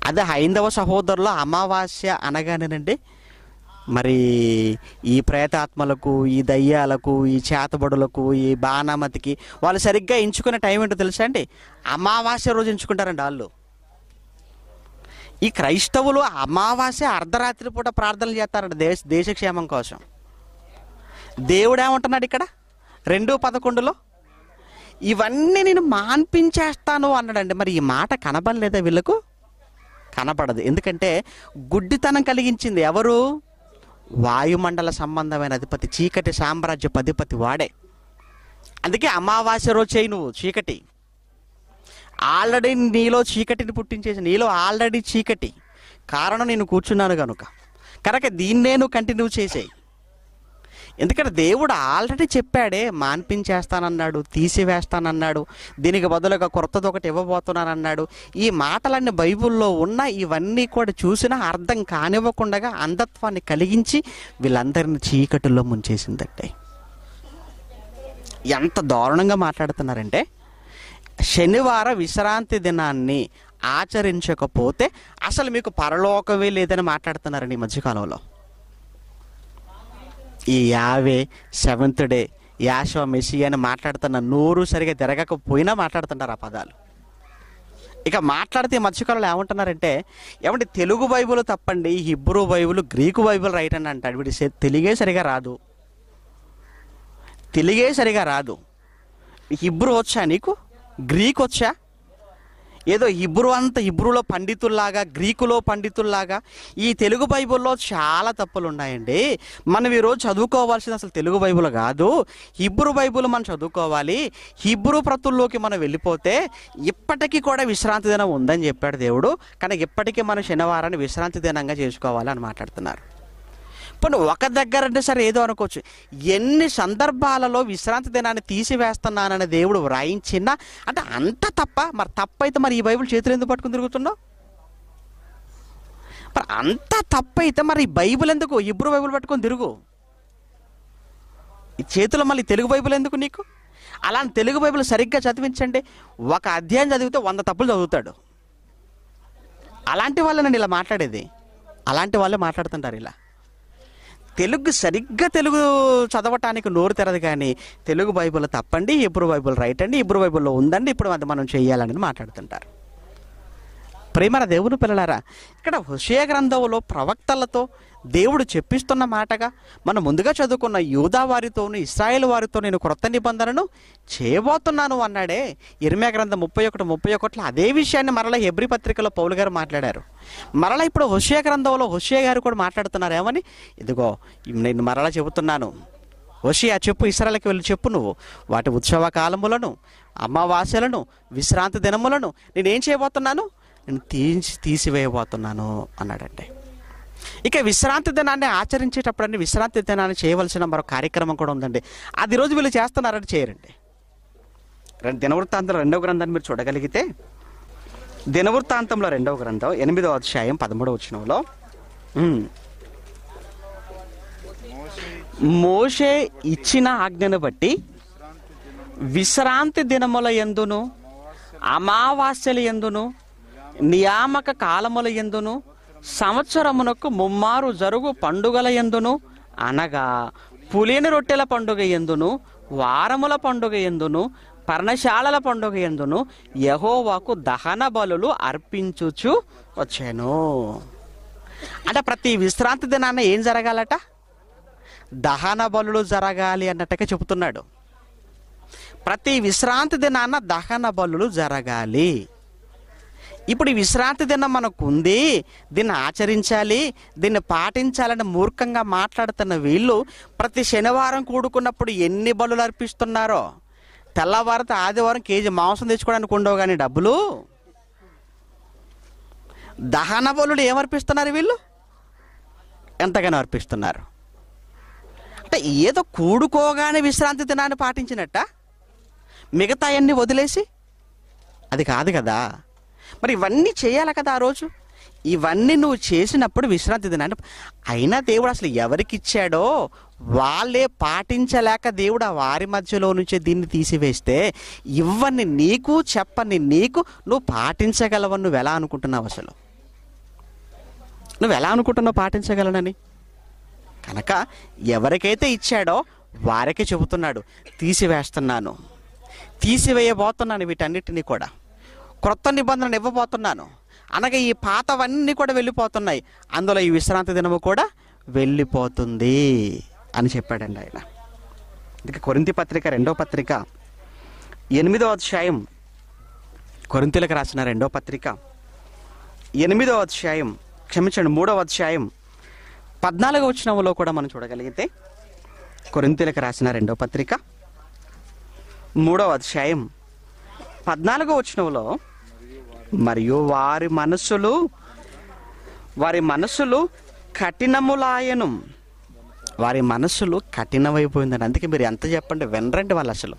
అదే హైందవ సహోదరులు అమావాస్య అనగానేనండి మరి ఈ ప్రేతాత్మలకు ఈ దయ్యాలకు ఈ చేతబడులకు ఈ బాణామతికి వాళ్ళు సరిగ్గా ఎంచుకునే టైం ఏంటో తెలుసా అండి అమావాస్య రోజు ఎంచుకుంటారండి వాళ్ళు ఈ క్రైస్తవులు అమావాస్య అర్ధరాత్రి పూట ప్రార్థనలు చేస్తారంట దేశ దేశక్షేమం కోసం దేవుడు ఏమంటున్నాడు ఇక్కడ రెండు పదకొండులో ఇవన్నీ నేను మాన్పించేస్తాను అన్నాడండి మరి ఈ మాట కనబడలేదా వీళ్ళకు కనపడదు ఎందుకంటే గుడ్డితనం కలిగించింది ఎవరు వాయుమండల సంబంధమైన అధిపతి చీకటి సామ్రాజ్యపు అధిపతి వాడే అందుకే అమావాస్య రోజు చేయి నువ్వు చీకటి ఆల్రెడీ నీలో చీకటిని పుట్టించేసి నీలో ఆల్రెడీ చీకటి కారణం నేను కూర్చున్నాను కనుక కనుక దీన్నే నువ్వు కంటిన్యూ చేసేయి ఎందుకంటే దేవుడు ఆల్రెడీ చెప్పాడే మాన్పించేస్తానన్నాడు తీసివేస్తానన్నాడు దీనికి బదులుగా కొత్తది ఒకటి ఇవ్వబోతున్నానన్నాడు ఈ మాటలన్నీ బైబుల్లో ఉన్న ఇవన్నీ కూడా చూసినా అర్థం కానివ్వకుండా అంధత్వాన్ని కలిగించి వీళ్ళందరిని చీకటిలో ముంచేసిందంటే ఎంత దారుణంగా మాట్లాడుతున్నారంటే శనివారం విశ్రాంతి దినాన్ని ఆచరించకపోతే అసలు మీకు పరలోకమే లేదని మాట్లాడుతున్నారండి ఈ మధ్యకాలంలో ఈ యావే సెవెంత్ డే యాశవ మెసి అని మాట్లాడుతున్న నోరు సరిగా తిరగకపోయినా మాట్లాడుతుంటారు ఆ పదాలు ఇక మాట్లాడితే మధ్యకాలంలో ఏమంటున్నారంటే ఏమంటే తెలుగు బైబుల్ తప్పండి Hebrew Bible Greek Bible right అని అంటాడు వీడి తెలుగే సరిగా రాదు తెలుగే సరిగా రాదు హిబ్రూ వచ్చా నీకు గ్రీక్ వచ్చా ఏదో ఇబ్బరు అంత హిబ్రూలో పండితుల్లాగా గ్రీకులో పండితుల్లాగా ఈ తెలుగు బైబుల్లో చాలా తప్పులు ఉన్నాయండి మనం ఈరోజు చదువుకోవాల్సింది అసలు తెలుగు బైబుల్ కాదు హిబ్రూ బైబుల్ మనం చదువుకోవాలి హిబ్రూ ప్రతుల్లోకి మనం వెళ్ళిపోతే ఇప్పటికీ కూడా విశ్రాంతి దినం ఉందని చెప్పాడు దేవుడు కానీ ఇప్పటికీ మనం శనివారాన్ని విశ్రాంతి దినంగా చేసుకోవాలని మాట్లాడుతున్నారు పోనీ ఒక దగ్గర అంటే సరే ఏదో అనుకోవచ్చు ఎన్ని సందర్భాలలో విశ్రాంతి దినాన్ని తీసివేస్తున్నానని దేవుడు వ్రాయించినా అంటే అంత తప్ప మరి తప్పైతే మరి ఈ బైబిల్ చేతులు ఎందుకు పట్టుకుని తిరుగుతున్నావు మరి అంత తప్పైతే మరి ఈ బైబిల్ ఎందుకు ఇబ్బరు బైబిల్ పట్టుకొని తిరుగు ఈ చేతిలో మళ్ళీ తెలుగు బైబిల్ ఎందుకు నీకు అలా తెలుగు బైబిల్ సరిగ్గా చదివించండి ఒక అధ్యాయం చదివితే వంద తప్పులు చదువుతాడు అలాంటి వాళ్ళే నేను ఇలా మాట్లాడేది అలాంటి వాళ్ళే మాట్లాడుతుంటారు ఇలా తెలుగు సరిగ్గా తెలుగు చదవటానికి నోరు తెరదు కానీ తెలుగు బైబుల్ తప్పండి ఇబ్రు బైబుల్ రైట్ అండి ఇబ్రు బైబుల్లో ఉందండి ఇప్పుడు అది మనం చేయాలని మాట్లాడుతుంటారు ప్రేమల దేవుని పిల్లలారా ఇక్కడ హుషయ గ్రంథంలో ప్రవక్తలతో దేవుడు చెప్పిస్తున్న మాటగా మనం ముందుగా చదువుకున్న యూదా వారితోనూ ఇస్రాయేల్ వారితో నేను క్రొత్త నిబంధనను చేయబోతున్నాను అన్నాడే ఇరిమే గ్రంథం ముప్పై ఒకటి ముప్పై ఒకటిలో అదే విషయాన్ని మరల ఎబ్రి పత్రికలో పౌలు గారు మాట్లాడారు మరలా ఇప్పుడు హుషయ గ్రంథంలో హుషయ గారు కూడా మాట్లాడుతున్నారు ఏమని ఇదిగో నేను మరలా చెబుతున్నాను హోషియా చెప్పు ఇస్రాలకి వెళ్ళి చెప్పు నువ్వు వాటి ఉత్సవ కాలములను అమావాస్యలను విశ్రాంతి దినములను నేనేం చేయబోతున్నాను నేను తీసి తీసివేయబోతున్నాను అన్నాడంటే ఇక విశ్రాంతి దినాన్ని ఆచరించేటప్పుడన్నీ విశ్రాంతి దినాన్ని చేయవలసిన మరో కార్యక్రమం కూడా ఉందండి అది రోజు వీళ్ళు చేస్తున్నారని చేయరండి రెండు దినవృత్తాంతంలో రెండవ గ్రంథాన్ని మీరు చూడగలిగితే దినవృత్తాంతంలో రెండవ గ్రంథం ఎనిమిదవ అధ్యాయం పదమూడవ వచ్చినంలో మోషే ఇచ్చిన ఆజ్ఞను బట్టి విశ్రాంతి దినముల ఎందును అమావాస్యలు ఎందును నియామక కాలముల ఎందును సంవత్సరమునకు ముమ్మారు జరుగు పండుగల ఎందును అనగా పులిని రొట్టెల పండుగ ఎందును వారముల పండుగ ఎందును పర్ణశాలల పండుగ ఎందును యహోవాకు దహన బలులు అర్పించుచు వచ్చాను అంటే ప్రతి విశ్రాంతి దినాన ఏం జరగాలట దహన బలులు జరగాలి అన్నట్టుగా చెబుతున్నాడు ప్రతి విశ్రాంతి దినాన దహన బలులు జరగాలి ఇప్పుడు ఈ విశ్రాంతి దినం మనకు ఉంది దీన్ని ఆచరించాలి దీన్ని పాటించాలని మూర్ఖంగా మాట్లాడుతున్న వీళ్ళు ప్రతి శనివారం కూడుకున్నప్పుడు ఎన్ని బలులు అర్పిస్తున్నారో తెల్లవారితో ఆదివారం కేజీ మాంసం తెచ్చుకోవడానికి ఉండవు కానీ డబ్బులు దహన బలుడు ఏమర్పిస్తున్నారు వీళ్ళు ఎంతగానో అర్పిస్తున్నారు అంటే ఏదో కూడుకోగానే విశ్రాంతి దినాన్ని పాటించినట్ట మిగతా అన్నీ వదిలేసి అది కాదు కదా మరి ఇవన్నీ చేయాలి కదా ఆ రోజు ఇవన్నీ నువ్వు చేసినప్పుడు విశ్రాంతి దిన అయినా దేవుడు అసలు ఎవరికి ఇచ్చాడో వాళ్ళే పాటించలేక దేవుడు ఆ వారి మధ్యలో నుంచే దీన్ని తీసివేస్తే ఇవ్వని నీకు చెప్పని నీకు నువ్వు పాటించగలవని నువ్వు ఎలా అనుకుంటున్నావు అసలు నువ్వు ఎలా అనుకుంటున్నావు పాటించగలనని కనుక ఎవరికైతే ఇచ్చాడో వారికే చెబుతున్నాడు తీసివేస్తున్నాను తీసివేయబోతున్నాను వీటన్నిటినీ కూడా క్రొత్త నిబంధనలు ఇవ్వబోతున్నాను అనగా ఈ పాతవన్నీ కూడా వెళ్ళిపోతున్నాయి అందులో ఈ విశ్రాంతి దినము కూడా వెళ్ళిపోతుంది అని చెప్పాడండి ఆయన ఇక కొరింతి పత్రిక రెండో పత్రిక ఎనిమిదో అధ్యాయం కొరింతలకు రాసిన రెండో పత్రిక ఎనిమిదో అధ్యాయం క్షమించండి మూడవ అధ్యాయం పద్నాలుగు వచ్చినంలో కూడా మనం చూడగలిగితే కొరింతలకు రాసిన రెండో పత్రిక మూడవ అధ్యాయం పద్నాలుగో వచ్చినంలో మరియు వారి మనస్సులు వారి మనస్సులు కఠినములాయను వారి మనస్సులు కఠినమైపోయిందండి అందుకే మీరు ఎంత చెప్పండి వినరండి వాళ్ళు అసలు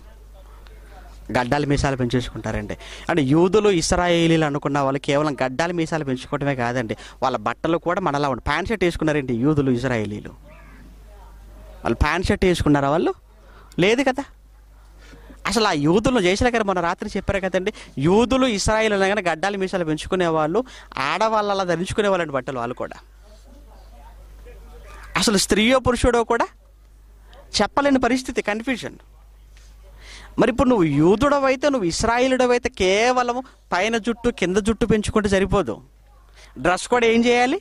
గడ్డాలు మీసాలు పెంచేసుకుంటారండి అంటే యూదులు ఇస్రాయేలీలు అనుకున్న వాళ్ళు కేవలం గడ్డాలు మీసాలు పెంచుకోవడమే కాదండి వాళ్ళ బట్టలు కూడా మనలా ఉండి ప్యాంట్ షర్ట్ వేసుకున్నారండి యూదులు ఇస్రాయేలీలు వాళ్ళు ప్యాంట్ షర్ట్ వేసుకున్నారా వాళ్ళు లేదు కదా అసలు ఆ యూదులు జయశల గారు మొన్న రాత్రి చెప్పారు కదండి యూదులు ఇస్రాయిల్ అనగానే గడ్డాలు మీసాలు పెంచుకునే వాళ్ళు ఆడవాళ్ళు అలా ధరించుకునే వాళ్ళని బట్టలు వాళ్ళు కూడా అసలు స్త్రీయో పురుషుడో కూడా చెప్పలేని పరిస్థితి కన్ఫ్యూజన్ మరి ఇప్పుడు నువ్వు యూదుడవైతే నువ్వు ఇస్రాయిలుడవైతే కేవలం పైన జుట్టు కింద జుట్టు పెంచుకుంటే సరిపోదు డ్రెస్ కూడా ఏం చేయాలి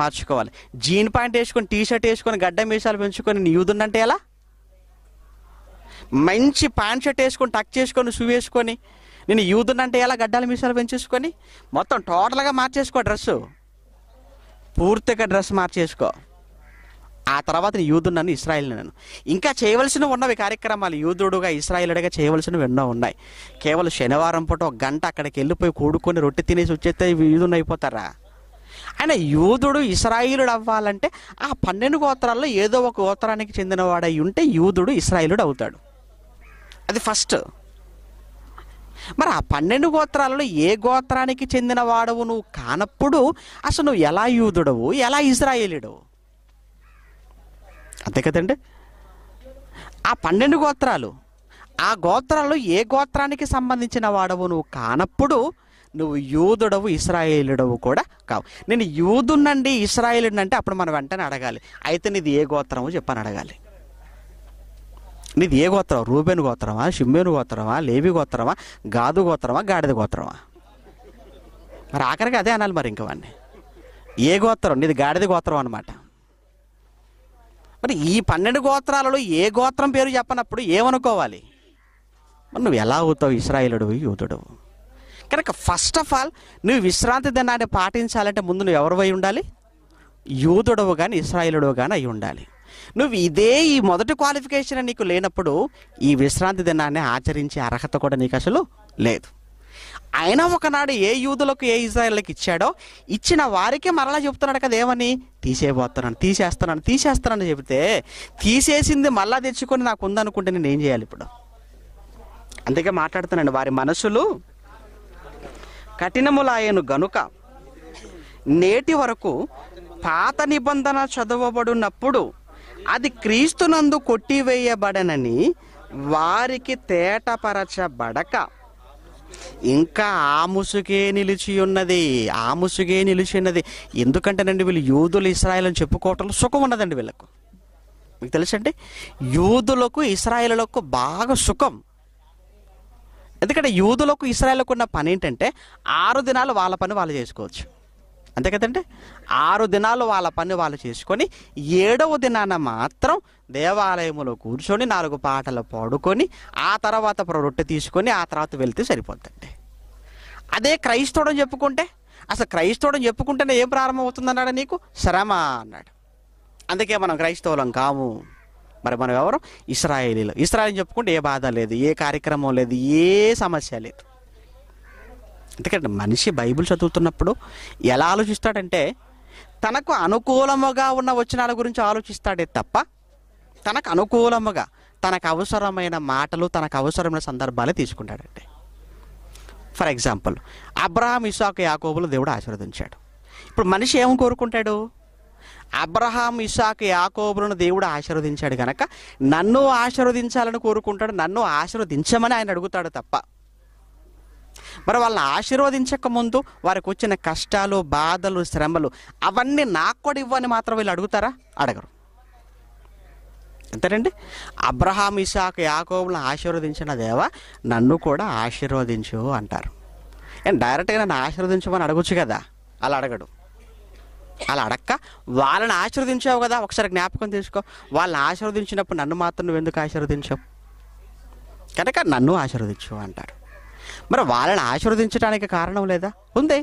మార్చుకోవాలి జీన్ ప్యాంట్ వేసుకొని టీ షర్ట్ వేసుకొని గడ్డ మీసాలు పెంచుకొని యూదుండంటే ఎలా మంచి ప్యాంట్ షర్ట్ వేసుకొని టక్ చేసుకొని షూ వేసుకొని నేను యూదుని అంటే ఎలా గడ్డాలు మీసాలు పెంచేసుకొని మొత్తం టోటల్గా మార్చేసుకో డ్రెస్ పూర్తిగా డ్రెస్ మార్చేసుకో ఆ తర్వాత యూదుడు నన్ను ఇస్రాయల్ నన్ను ఇంకా చేయవలసినవి ఉన్నవి కార్యక్రమాలు యూదుడుగా ఇస్రాయలుడిగా చేయవలసినవి ఎన్నో ఉన్నాయి కేవలం శనివారం పూట ఒక గంట అక్కడికి వెళ్ళిపోయి కూడుకొని రొట్టె తినేసి వచ్చేస్తే యూదుని అయిపోతారా ఆయన యూదుడు ఇస్రాయిలుడు అవ్వాలంటే ఆ పన్నెండు గోత్రాల్లో ఏదో ఒక గోత్రానికి చెందినవాడై ఉంటే యూదుడు ఇస్రాయిలుడు అవుతాడు అది ఫస్ట్ మరి ఆ పన్నెండు గోత్రాలలో ఏ గోత్రానికి చెందిన వాడవు నువ్వు కానప్పుడు అసలు నువ్వు ఎలా యూదుడవు ఎలా ఇజ్రాయేలుడు అంతే కదండి ఆ పన్నెండు గోత్రాలు ఆ గోత్రాలు ఏ గోత్రానికి సంబంధించిన వాడవు నువ్వు కానప్పుడు నువ్వు యూదుడవు ఇస్రాయేలుడవు కూడా కావు నేను యూదునండి ఇస్రాయేలుడు అంటే అప్పుడు మనం వెంటనే అడగాలి అయితే నీది ఏ గోత్రము చెప్పని అడగాలి నీది ఏ గోత్రం రూబేను గోత్రమా షిమ్మేను గోత్రమా లేవి గోత్రమా గాదు గోత్రమా గాడిద గోత్రమా మరి ఆఖరికి అదే అనాలి మరి ఇంక వాడిని ఏ గోత్రం నీది గాడిద గోత్రం అనమాట మరి ఈ పన్నెండు గోత్రాలలో ఏ గోత్రం పేరు చెప్పనప్పుడు ఏమనుకోవాలి మరి నువ్వు ఎలా అవుతావు ఇస్రాయిలుడు యూదుడు కనుక ఫస్ట్ ఆఫ్ ఆల్ నువ్వు విశ్రాంతి దినాన్ని పాటించాలంటే ముందు నువ్వు ఎవరు అయి ఉండాలి యూదుడవు కానీ ఇస్రాయిలుడు కానీ అయి ఉండాలి నువ్వు ఇదే ఈ మొదటి క్వాలిఫికేషన్ నీకు లేనప్పుడు ఈ విశ్రాంతి దినాన్ని ఆచరించే అర్హత కూడా నీకు అసలు లేదు ఆయన ఒకనాడు ఏ యూదులకు ఏ ఇజ్రాయల్కి ఇచ్చాడో ఇచ్చిన వారికి మరలా చెబుతున్నాడు కదా ఏమని తీసేయబోతున్నాను తీసేస్తున్నాను తీసేస్తున్నాను చెబితే తీసేసింది మళ్ళా తెచ్చుకొని నాకు ఉందనుకుంటే నేను ఏం చేయాలి ఇప్పుడు అందుకే మాట్లాడుతున్నాను వారి మనసులు కఠినములాయను గనుక నేటి వరకు పాత నిబంధన చదవబడినప్పుడు అది క్రీస్తునందు కొట్టివేయబడనని వారికి తేటపరచబడక ఇంకా ఆ ముసుగే నిలిచి ఉన్నది ఆ ముసుగే నిలిచి ఉన్నది ఎందుకంటేనండి వీళ్ళు యూదులు ఇస్రాయల్ అని చెప్పుకోవటంలో సుఖం ఉన్నదండి వీళ్ళకు మీకు తెలుసండి యూదులకు ఇస్రాయలులకు బాగా సుఖం ఎందుకంటే యూదులకు ఇస్రాయలకు ఉన్న పని ఏంటంటే ఆరు దినాలు వాళ్ళ పని వాళ్ళు చేసుకోవచ్చు అంతే కదండి ఆరు దినాలు వాళ్ళ పని వాళ్ళు చేసుకొని ఏడవ దినాన మాత్రం దేవాలయంలో కూర్చొని నాలుగు పాటలు పాడుకొని ఆ తర్వాత రొట్టె తీసుకొని ఆ తర్వాత వెళ్తే సరిపోద్దండి అదే క్రైస్తవుడని చెప్పుకుంటే అసలు క్రైస్తవుడని చెప్పుకుంటేనే ఏం ప్రారంభం అవుతుందన్నాడు నీకు శ్రమ అన్నాడు అందుకే మనం క్రైస్తవులం కాము మరి మనం ఎవరు ఇస్రాయేలీలు ఇస్రాయల్ చెప్పుకుంటే ఏ బాధ లేదు ఏ కార్యక్రమం లేదు ఏ సమస్య లేదు ఎందుకంటే మనిషి బైబిల్ చదువుతున్నప్పుడు ఎలా ఆలోచిస్తాడంటే తనకు అనుకూలముగా ఉన్న వచనాల గురించి ఆలోచిస్తాడే తప్ప తనకు అనుకూలముగా తనకు అవసరమైన మాటలు తనకు అవసరమైన సందర్భాలే తీసుకుంటాడంటే ఫర్ ఎగ్జాంపుల్ అబ్రహాం ఇసాకు యాకోబులు దేవుడు ఆశీర్వదించాడు ఇప్పుడు మనిషి ఏం కోరుకుంటాడు అబ్రహాం ఇసాక్ యాకోబులను దేవుడు ఆశీర్వదించాడు గనక నన్ను ఆశీర్వదించాలని కోరుకుంటాడు నన్ను ఆశీర్వదించమని ఆయన అడుగుతాడు తప్ప మరి వాళ్ళని ఆశీర్వదించక ముందు వారికి వచ్చిన కష్టాలు బాధలు శ్రమలు అవన్నీ నాకు కూడా ఇవ్వని మాత్రం వీళ్ళు అడుగుతారా అడగరు అంతేనండి అబ్రహాం ఇషాక్ యాకోబులను ఆశీర్వదించిన దేవా నన్ను కూడా ఆశీర్వదించు అంటారు అండ్ డైరెక్ట్గా నన్ను ఆశీర్వదించమని అడగచ్చు కదా అలా అడగడు అలా అడక్క వాళ్ళని ఆశీర్వదించావు కదా ఒకసారి జ్ఞాపకం తీసుకో వాళ్ళని ఆశీర్వదించినప్పుడు నన్ను మాత్రం నువ్వు ఎందుకు ఆశీర్వదించావు కనుక నన్ను ఆశీర్వదించు అంటారు మరి వాళ్ళని ఆశీర్వదించడానికి కారణం లేదా ఉంది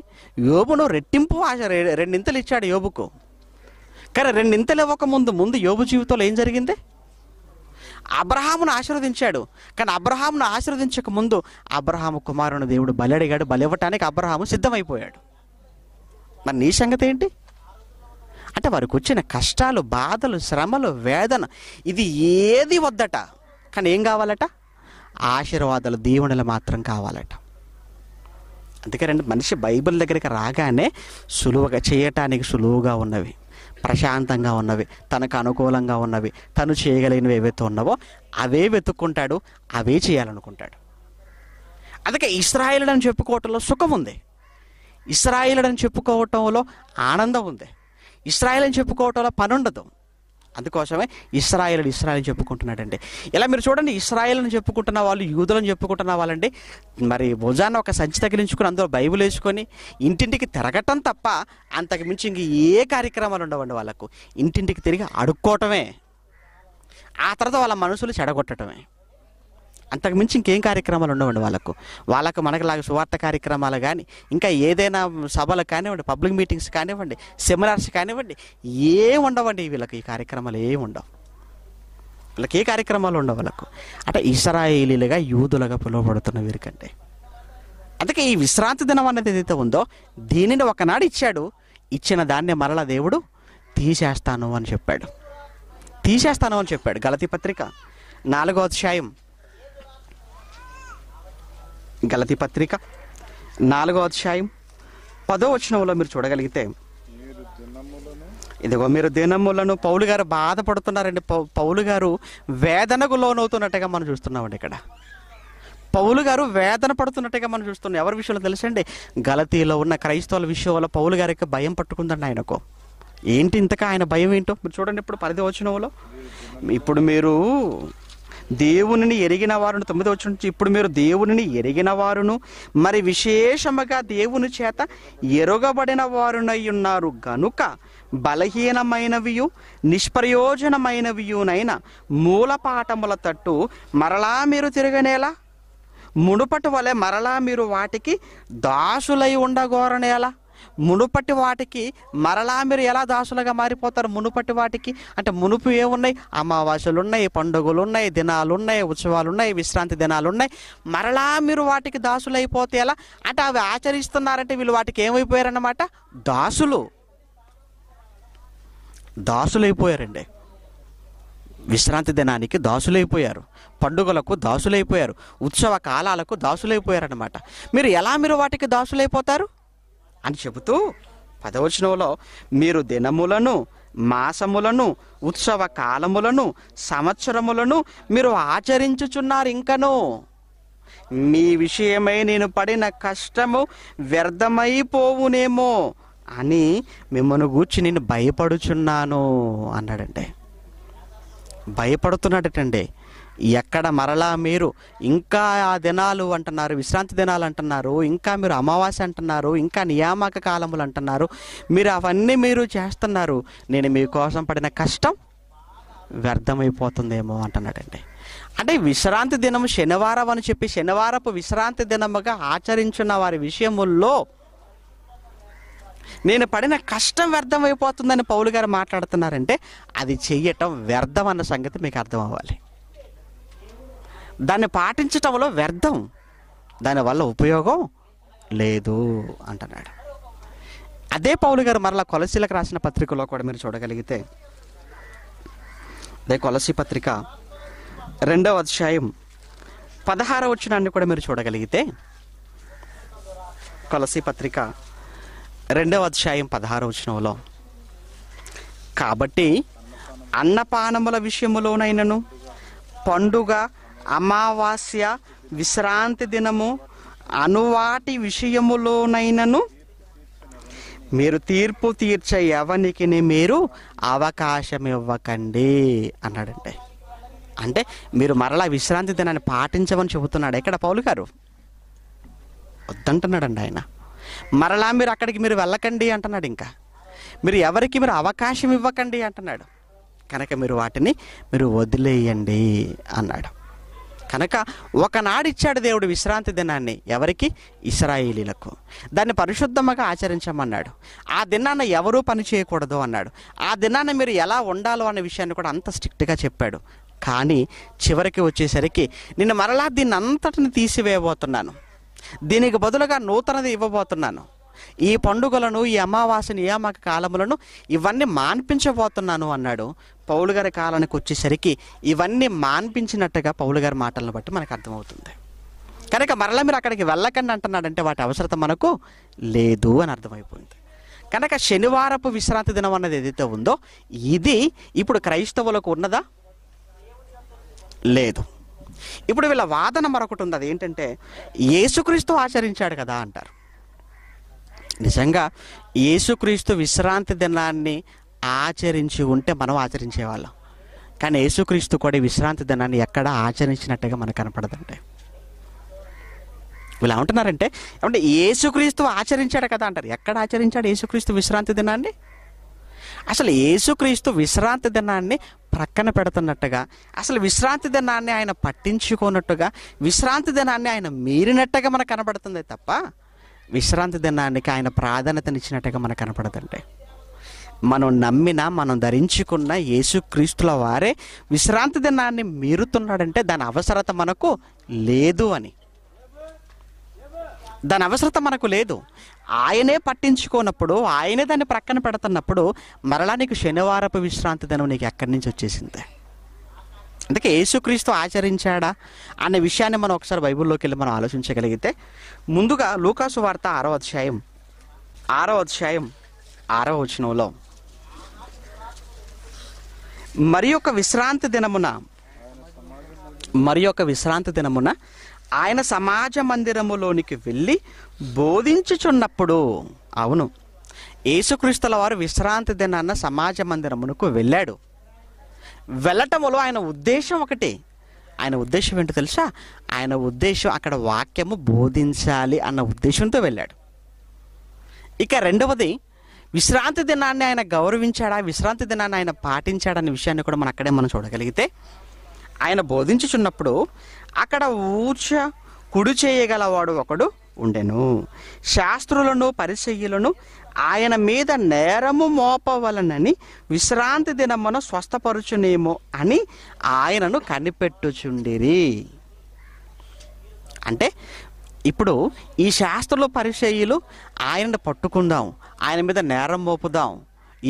యోబును రెట్టింపు ఆశ రెండింతలు ఇచ్చాడు యోబుకు కానీ రెండింతలు ఇవ్వకముందు ముందు యోబు జీవితంలో ఏం జరిగింది అబ్రహామును ఆశీర్వదించాడు కానీ అబ్రహామును ఆశీర్వదించక ముందు అబ్రహాము కుమారుని దేవుడు బలి అడిగాడు ఇవ్వటానికి అబ్రహాము సిద్ధమైపోయాడు మరి నీ సంగతి ఏంటి అంటే వారికి వచ్చిన కష్టాలు బాధలు శ్రమలు వేదన ఇది ఏది వద్దట కానీ ఏం కావాలట ఆశీర్వాదాలు దీవెనలు మాత్రం కావాలట అందుకే రెండు మనిషి బైబిల్ దగ్గరికి రాగానే సులువుగా చేయటానికి సులువుగా ఉన్నవి ప్రశాంతంగా ఉన్నవి తనకు అనుకూలంగా ఉన్నవి తను చేయగలిగినవి ఏవైతే ఉన్నావో అవే వెతుక్కుంటాడు అవే చేయాలనుకుంటాడు అందుకే ఇస్రాయిలుడు అని చెప్పుకోవటంలో సుఖం ఉంది ఇస్రాయిలుడు అని చెప్పుకోవటంలో ఆనందం ఉంది ఇస్రాయిల్ అని చెప్పుకోవటంలో పనుండదు అందుకోసమే ఇస్రాయల్ ఇస్రాయల్ చెప్పుకుంటున్నాడండి ఇలా మీరు చూడండి ఇస్రాయల్ని చెప్పుకుంటున్న వాళ్ళు యూదులను చెప్పుకుంటున్న వాళ్ళండి మరి భుజాన్ని ఒక సంచి తగిలించుకుని అందులో బైబుల్ వేసుకొని ఇంటింటికి తిరగటం తప్ప అంతకు మించి ఇంక ఏ కార్యక్రమాలు ఉండవండి వాళ్ళకు ఇంటింటికి తిరిగి అడుక్కోవటమే ఆ తర్వాత వాళ్ళ మనసులు చెడగొట్టడమే అంతకుమించి ఇంకేం కార్యక్రమాలు ఉండవండి వాళ్ళకు వాళ్ళకు మనకులాగా సువార్త కార్యక్రమాలు కానీ ఇంకా ఏదైనా సభలు కానివ్వండి పబ్లిక్ మీటింగ్స్ కానివ్వండి సెమినార్స్ కానివ్వండి ఏం ఉండవండి వీళ్ళకి ఈ కార్యక్రమాలు ఏమి ఉండవు వీళ్ళకి ఏ కార్యక్రమాలు ఉండవు వాళ్ళకు అంటే ఇసరాయిలీలుగా యూదులుగా పిలువబడుతున్న వీరికంటే అందుకే ఈ విశ్రాంతి దినం అనేది ఏదైతే ఉందో దీనిని ఒకనాడు ఇచ్చాడు ఇచ్చిన దాన్ని మరల దేవుడు తీసేస్తాను అని చెప్పాడు తీసేస్తాను అని చెప్పాడు గలతి పత్రిక నాలుగో అధ్యాయం గలతి పత్రిక నాలుగో అధ్యాయం పదో వచనంలో మీరు చూడగలిగితే ఇదిగో మీరు దినములను పౌలు గారు బాధపడుతున్నారండి పౌలు గారు వేదనకు లోనవుతున్నట్టుగా మనం చూస్తున్నామండి ఇక్కడ పౌలు గారు వేదన పడుతున్నట్టుగా మనం చూస్తున్నాం ఎవరి విషయంలో తెలుసండి గలతీలో ఉన్న క్రైస్తవుల విషయంలో పౌలు గారికి భయం పట్టుకుందండి ఆయనకు ఏంటి ఇంతకా ఆయన భయం ఏంటో మీరు చూడండి ఇప్పుడు పరిధి వచనంలో ఇప్పుడు మీరు దేవునిని ఎరిగిన వారును తొమ్మిది వచ్చిన నుంచి ఇప్పుడు మీరు దేవునిని ఎరిగిన వారును మరి విశేషముగా దేవుని చేత ఎరగబడిన వారునై ఉన్నారు గనుక బలహీనమైనవియు నిష్ప్రయోజనమైనవియునైన మూల పాఠముల తట్టు మరలా మీరు తిరగనేలా మునుపటి వలె మరలా మీరు వాటికి దాసులై ఉండగోరనేలా మునుపటి వాటికి మరలా మీరు ఎలా దాసులుగా మారిపోతారు మునుపటి వాటికి అంటే మునుపు ఏమున్నాయి అమావాస్యలు ఉన్నాయి పండుగలు ఉన్నాయి దినాలు ఉన్నాయి ఉత్సవాలు ఉన్నాయి విశ్రాంతి దినాలు ఉన్నాయి మరలా మీరు వాటికి దాసులు అయిపోతే ఎలా అంటే అవి ఆచరిస్తున్నారంటే వీళ్ళు వాటికి ఏమైపోయారన్నమాట దాసులు దాసులైపోయారండి విశ్రాంతి దినానికి దాసులైపోయారు పండుగలకు దాసులైపోయారు ఉత్సవ కాలాలకు దాసులైపోయారనమాట మీరు ఎలా మీరు వాటికి దాసులైపోతారు అని చెబుతూ పదవచనంలో మీరు దినములను మాసములను ఉత్సవ కాలములను సంవత్సరములను మీరు ఆచరించుచున్నారు ఇంకను మీ విషయమై నేను పడిన కష్టము వ్యర్థమైపోవునేమో అని మిమ్మల్ని గూర్చి నేను భయపడుచున్నాను అన్నాడండి భయపడుతున్నాడటండి ఎక్కడ మరలా మీరు ఇంకా ఆ దినాలు అంటున్నారు విశ్రాంతి దినాలు అంటున్నారు ఇంకా మీరు అమావాస్య అంటున్నారు ఇంకా నియామక కాలములు అంటున్నారు మీరు అవన్నీ మీరు చేస్తున్నారు నేను మీకోసం పడిన కష్టం వ్యర్థమైపోతుందేమో అంటున్నాడండి అంటే విశ్రాంతి దినం శనివారం అని చెప్పి శనివారపు విశ్రాంతి దినముగా ఆచరించిన వారి విషయముల్లో నేను పడిన కష్టం వ్యర్థమైపోతుందని పౌలు గారు మాట్లాడుతున్నారంటే అది చెయ్యటం వ్యర్థం అన్న సంగతి మీకు అర్థం అవ్వాలి దాన్ని పాటించటంలో వ్యర్థం దానివల్ల ఉపయోగం లేదు అంటున్నాడు అదే పౌలు గారు మరలా కొలసీలకు రాసిన పత్రికలో కూడా మీరు చూడగలిగితే అదే కొలసీ పత్రిక రెండవ అధ్యాయం పదహార వచ్చినాన్ని కూడా మీరు చూడగలిగితే కొలసీ పత్రిక రెండవ అధ్యాయం పదహార వచ్చినంలో కాబట్టి అన్నపానముల విషయములోనైనను పండుగ అమావాస్య విశ్రాంతి దినము అనువాటి విషయములోనైనను మీరు తీర్పు తీర్చే ఎవనికి మీరు అవకాశం ఇవ్వకండి అన్నాడంటే అంటే మీరు మరలా విశ్రాంతి దినాన్ని పాటించమని చెబుతున్నాడు ఎక్కడ పౌలు గారు వద్దంటున్నాడండి ఆయన మరలా మీరు అక్కడికి మీరు వెళ్ళకండి అంటున్నాడు ఇంకా మీరు ఎవరికి మీరు అవకాశం ఇవ్వకండి అంటున్నాడు కనుక మీరు వాటిని మీరు వదిలేయండి అన్నాడు కనుక ఒకనాడిచ్చాడు దేవుడు విశ్రాంతి దినాన్ని ఎవరికి ఇస్రాయేలీలకు దాన్ని పరిశుద్ధంగా ఆచరించమన్నాడు ఆ దినాన ఎవరూ పని చేయకూడదు అన్నాడు ఆ దినాన మీరు ఎలా ఉండాలో అనే విషయాన్ని కూడా అంత స్ట్రిక్ట్గా చెప్పాడు కానీ చివరికి వచ్చేసరికి నేను మరలా దీన్ని అంతటిని తీసివేయబోతున్నాను దీనికి బదులుగా నూతనది ఇవ్వబోతున్నాను ఈ పండుగలను ఈ అమావాస్య నియామక కాలములను ఇవన్నీ మాన్పించబోతున్నాను అన్నాడు పౌలు గారి కాలానికి వచ్చేసరికి ఇవన్నీ మాన్పించినట్టుగా పౌలు గారి మాటలను బట్టి మనకు అర్థమవుతుంది కనుక మరలా మీరు అక్కడికి వెళ్ళకండి అంటున్నాడంటే వాటి అవసరత మనకు లేదు అని అర్థమైపోయింది కనుక శనివారపు విశ్రాంతి దినం అన్నది ఏదైతే ఉందో ఇది ఇప్పుడు క్రైస్తవులకు ఉన్నదా లేదు ఇప్పుడు వీళ్ళ వాదన మరొకటి ఉంది అదేంటంటే యేసుక్రీస్తు ఆచరించాడు కదా అంటారు నిజంగా యేసుక్రీస్తు విశ్రాంతి దినాన్ని ఆచరించి ఉంటే మనం ఆచరించేవాళ్ళం కానీ యేసుక్రీస్తు కూడా విశ్రాంతి దినాన్ని ఎక్కడ ఆచరించినట్టుగా మనకు కనపడదండి ఇలా ఉంటున్నారంటే ఏమంటే యేసుక్రీస్తు ఆచరించాడు కదా అంటారు ఎక్కడ ఆచరించాడు యేసుక్రీస్తు విశ్రాంతి దినాన్ని అసలు యేసుక్రీస్తు విశ్రాంతి దినాన్ని ప్రక్కన పెడుతున్నట్టుగా అసలు విశ్రాంతి దినాన్ని ఆయన పట్టించుకున్నట్టుగా విశ్రాంతి దినాన్ని ఆయన మీరినట్టుగా మనకు కనబడుతుంది తప్ప విశ్రాంతి దినానికి ఆయన ప్రాధాన్యతనిచ్చినట్టుగా మనకు కనపడదండి మనం నమ్మిన మనం ధరించుకున్న యేసుక్రీస్తుల వారే విశ్రాంతి దినాన్ని మీరుతున్నాడంటే దాని అవసరత మనకు లేదు అని దాని అవసరత మనకు లేదు ఆయనే పట్టించుకోనప్పుడు ఆయనే దాన్ని ప్రక్కన పెడుతున్నప్పుడు మరలా నీకు శనివారపు విశ్రాంతి దినం నీకు ఎక్కడి నుంచి వచ్చేసింది అందుకే యేసుక్రీస్తు ఆచరించాడా అనే విషయాన్ని మనం ఒకసారి బైబిల్లోకి వెళ్ళి మనం ఆలోచించగలిగితే ముందుగా లూకాసు వార్త ఆరో అధ్యాయం ఆరో అధ్యాయం ఆరో వచనంలో మరి యొక్క విశ్రాంతి దినమున మరి యొక్క విశ్రాంతి దినమున ఆయన సమాజ మందిరములోనికి వెళ్ళి బోధించుచున్నప్పుడు అవును యేసుక్రీస్తుల వారు విశ్రాంతి దినాన్న సమాజ మందిరమునకు వెళ్ళాడు వెళ్ళటములో ఆయన ఉద్దేశం ఒకటి ఆయన ఉద్దేశం ఏంటో తెలుసా ఆయన ఉద్దేశం అక్కడ వాక్యము బోధించాలి అన్న ఉద్దేశంతో వెళ్ళాడు ఇక రెండవది విశ్రాంతి దినాన్ని ఆయన గౌరవించాడా విశ్రాంతి దినాన్ని ఆయన పాటించాడనే విషయాన్ని కూడా మనం అక్కడే మనం చూడగలిగితే ఆయన బోధించుచున్నప్పుడు అక్కడ ఊర్చ కుడి చేయగలవాడు ఒకడు ఉండెను శాస్త్రులను పరిచయులను ఆయన మీద నేరము మోపవలనని విశ్రాంతి మనం స్వస్థపరుచునేమో అని ఆయనను కనిపెట్టుచుండిరి అంటే ఇప్పుడు ఈ శాస్త్రుల పరిచయులు ఆయనను పట్టుకుందాం ఆయన మీద నేరం మోపుదాం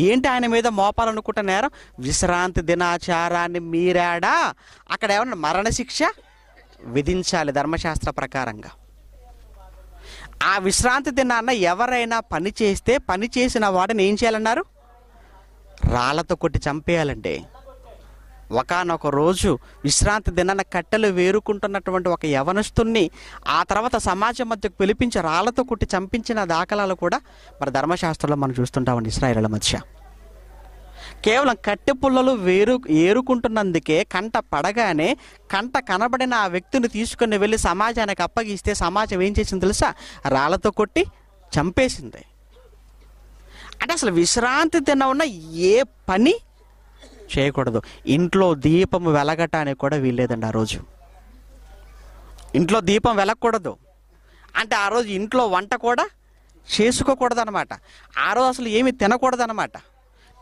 ఏంటి ఆయన మీద మోపాలనుకుంటే నేరం విశ్రాంతి దినాచారాన్ని మీరాడా అక్కడ ఏమన్నా మరణశిక్ష విధించాలి ధర్మశాస్త్ర ప్రకారంగా ఆ విశ్రాంతి దినాన్న ఎవరైనా పని చేస్తే పని చేసిన వాడిని ఏం చేయాలన్నారు రాళ్లతో కొట్టి చంపేయాలంటే ఒకనొక రోజు విశ్రాంతి దినాన కట్టెలు వేరుకుంటున్నటువంటి ఒక యవనస్తుని ఆ తర్వాత సమాజం మధ్యకు పిలిపించి రాళ్లతో కుట్టి చంపించిన దాఖలాలు కూడా మరి ధర్మశాస్త్రంలో మనం చూస్తుంటామండి ఇస్రాయేళ్ల మధ్య కేవలం కట్టె పుల్లలు వేరు ఏరుకుంటున్నందుకే కంట పడగానే కంట కనబడిన ఆ వ్యక్తిని తీసుకుని వెళ్ళి సమాజానికి అప్పగిస్తే సమాజం ఏం చేసింది తెలుసా రాళ్లతో కొట్టి చంపేసింది అంటే అసలు విశ్రాంతి దినం ఉన్న ఏ పని చేయకూడదు ఇంట్లో దీపం వెలగటానికి కూడా వీల్లేదండి ఆ రోజు ఇంట్లో దీపం వెలగకూడదు అంటే ఆ రోజు ఇంట్లో వంట కూడా చేసుకోకూడదు అనమాట ఆ రోజు అసలు ఏమీ తినకూడదు అనమాట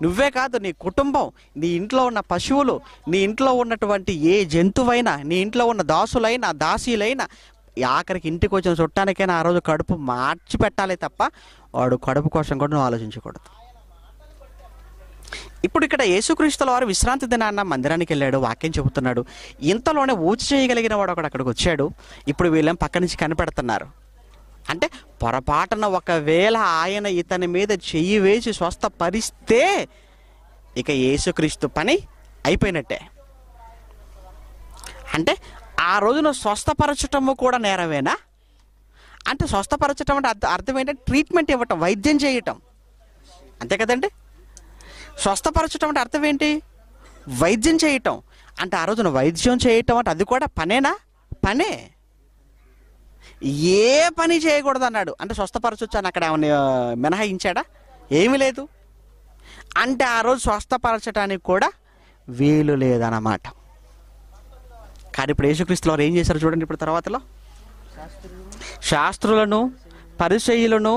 నువ్వే కాదు నీ కుటుంబం నీ ఇంట్లో ఉన్న పశువులు నీ ఇంట్లో ఉన్నటువంటి ఏ జంతువైనా నీ ఇంట్లో ఉన్న దాసులైనా దాసీలైనా ఆఖరికి ఇంటికి వచ్చిన చుట్టానికైనా ఆ రోజు కడుపు మార్చి పెట్టాలి తప్ప వాడు కడుపు కోసం కూడా నువ్వు ఆలోచించకూడదు ఇప్పుడు ఇక్కడ యేసుక్రీస్తుల వారు విశ్రాంతి దినాన్న మందిరానికి వెళ్ళాడు వాక్యం చెబుతున్నాడు ఇంతలోనే ఊచి చేయగలిగిన వాడు ఒకడు అక్కడికి వచ్చాడు ఇప్పుడు వీళ్ళేం పక్క నుంచి కనిపెడుతున్నారు అంటే పొరపాటున ఒకవేళ ఆయన ఇతని మీద చెయ్యి వేసి స్వస్థపరిస్తే ఇక యేసుక్రీస్తు పని అయిపోయినట్టే అంటే ఆ రోజున స్వస్థపరచటము కూడా నేరమేనా అంటే స్వస్థపరచటం అంటే అర్థం ఏంటంటే ట్రీట్మెంట్ ఇవ్వటం వైద్యం చేయటం అంతే కదండి స్వస్థపరచడం అంటే అర్థం ఏంటి వైద్యం చేయటం అంటే ఆ రోజున వైద్యం చేయటం అంటే అది కూడా పనేనా పనే ఏ పని చేయకూడదు అన్నాడు అంటే స్వస్థపరచొచ్చాను అక్కడ ఏమైనా మినహాయించాడా ఏమీ లేదు అంటే ఆ రోజు స్వస్థపరచడానికి కూడా వీలు లేదన్నమాట కానీ ఇప్పుడు వారు ఏం చేశారు చూడండి ఇప్పుడు తర్వాతలో శాస్త్రులను పరిచయులను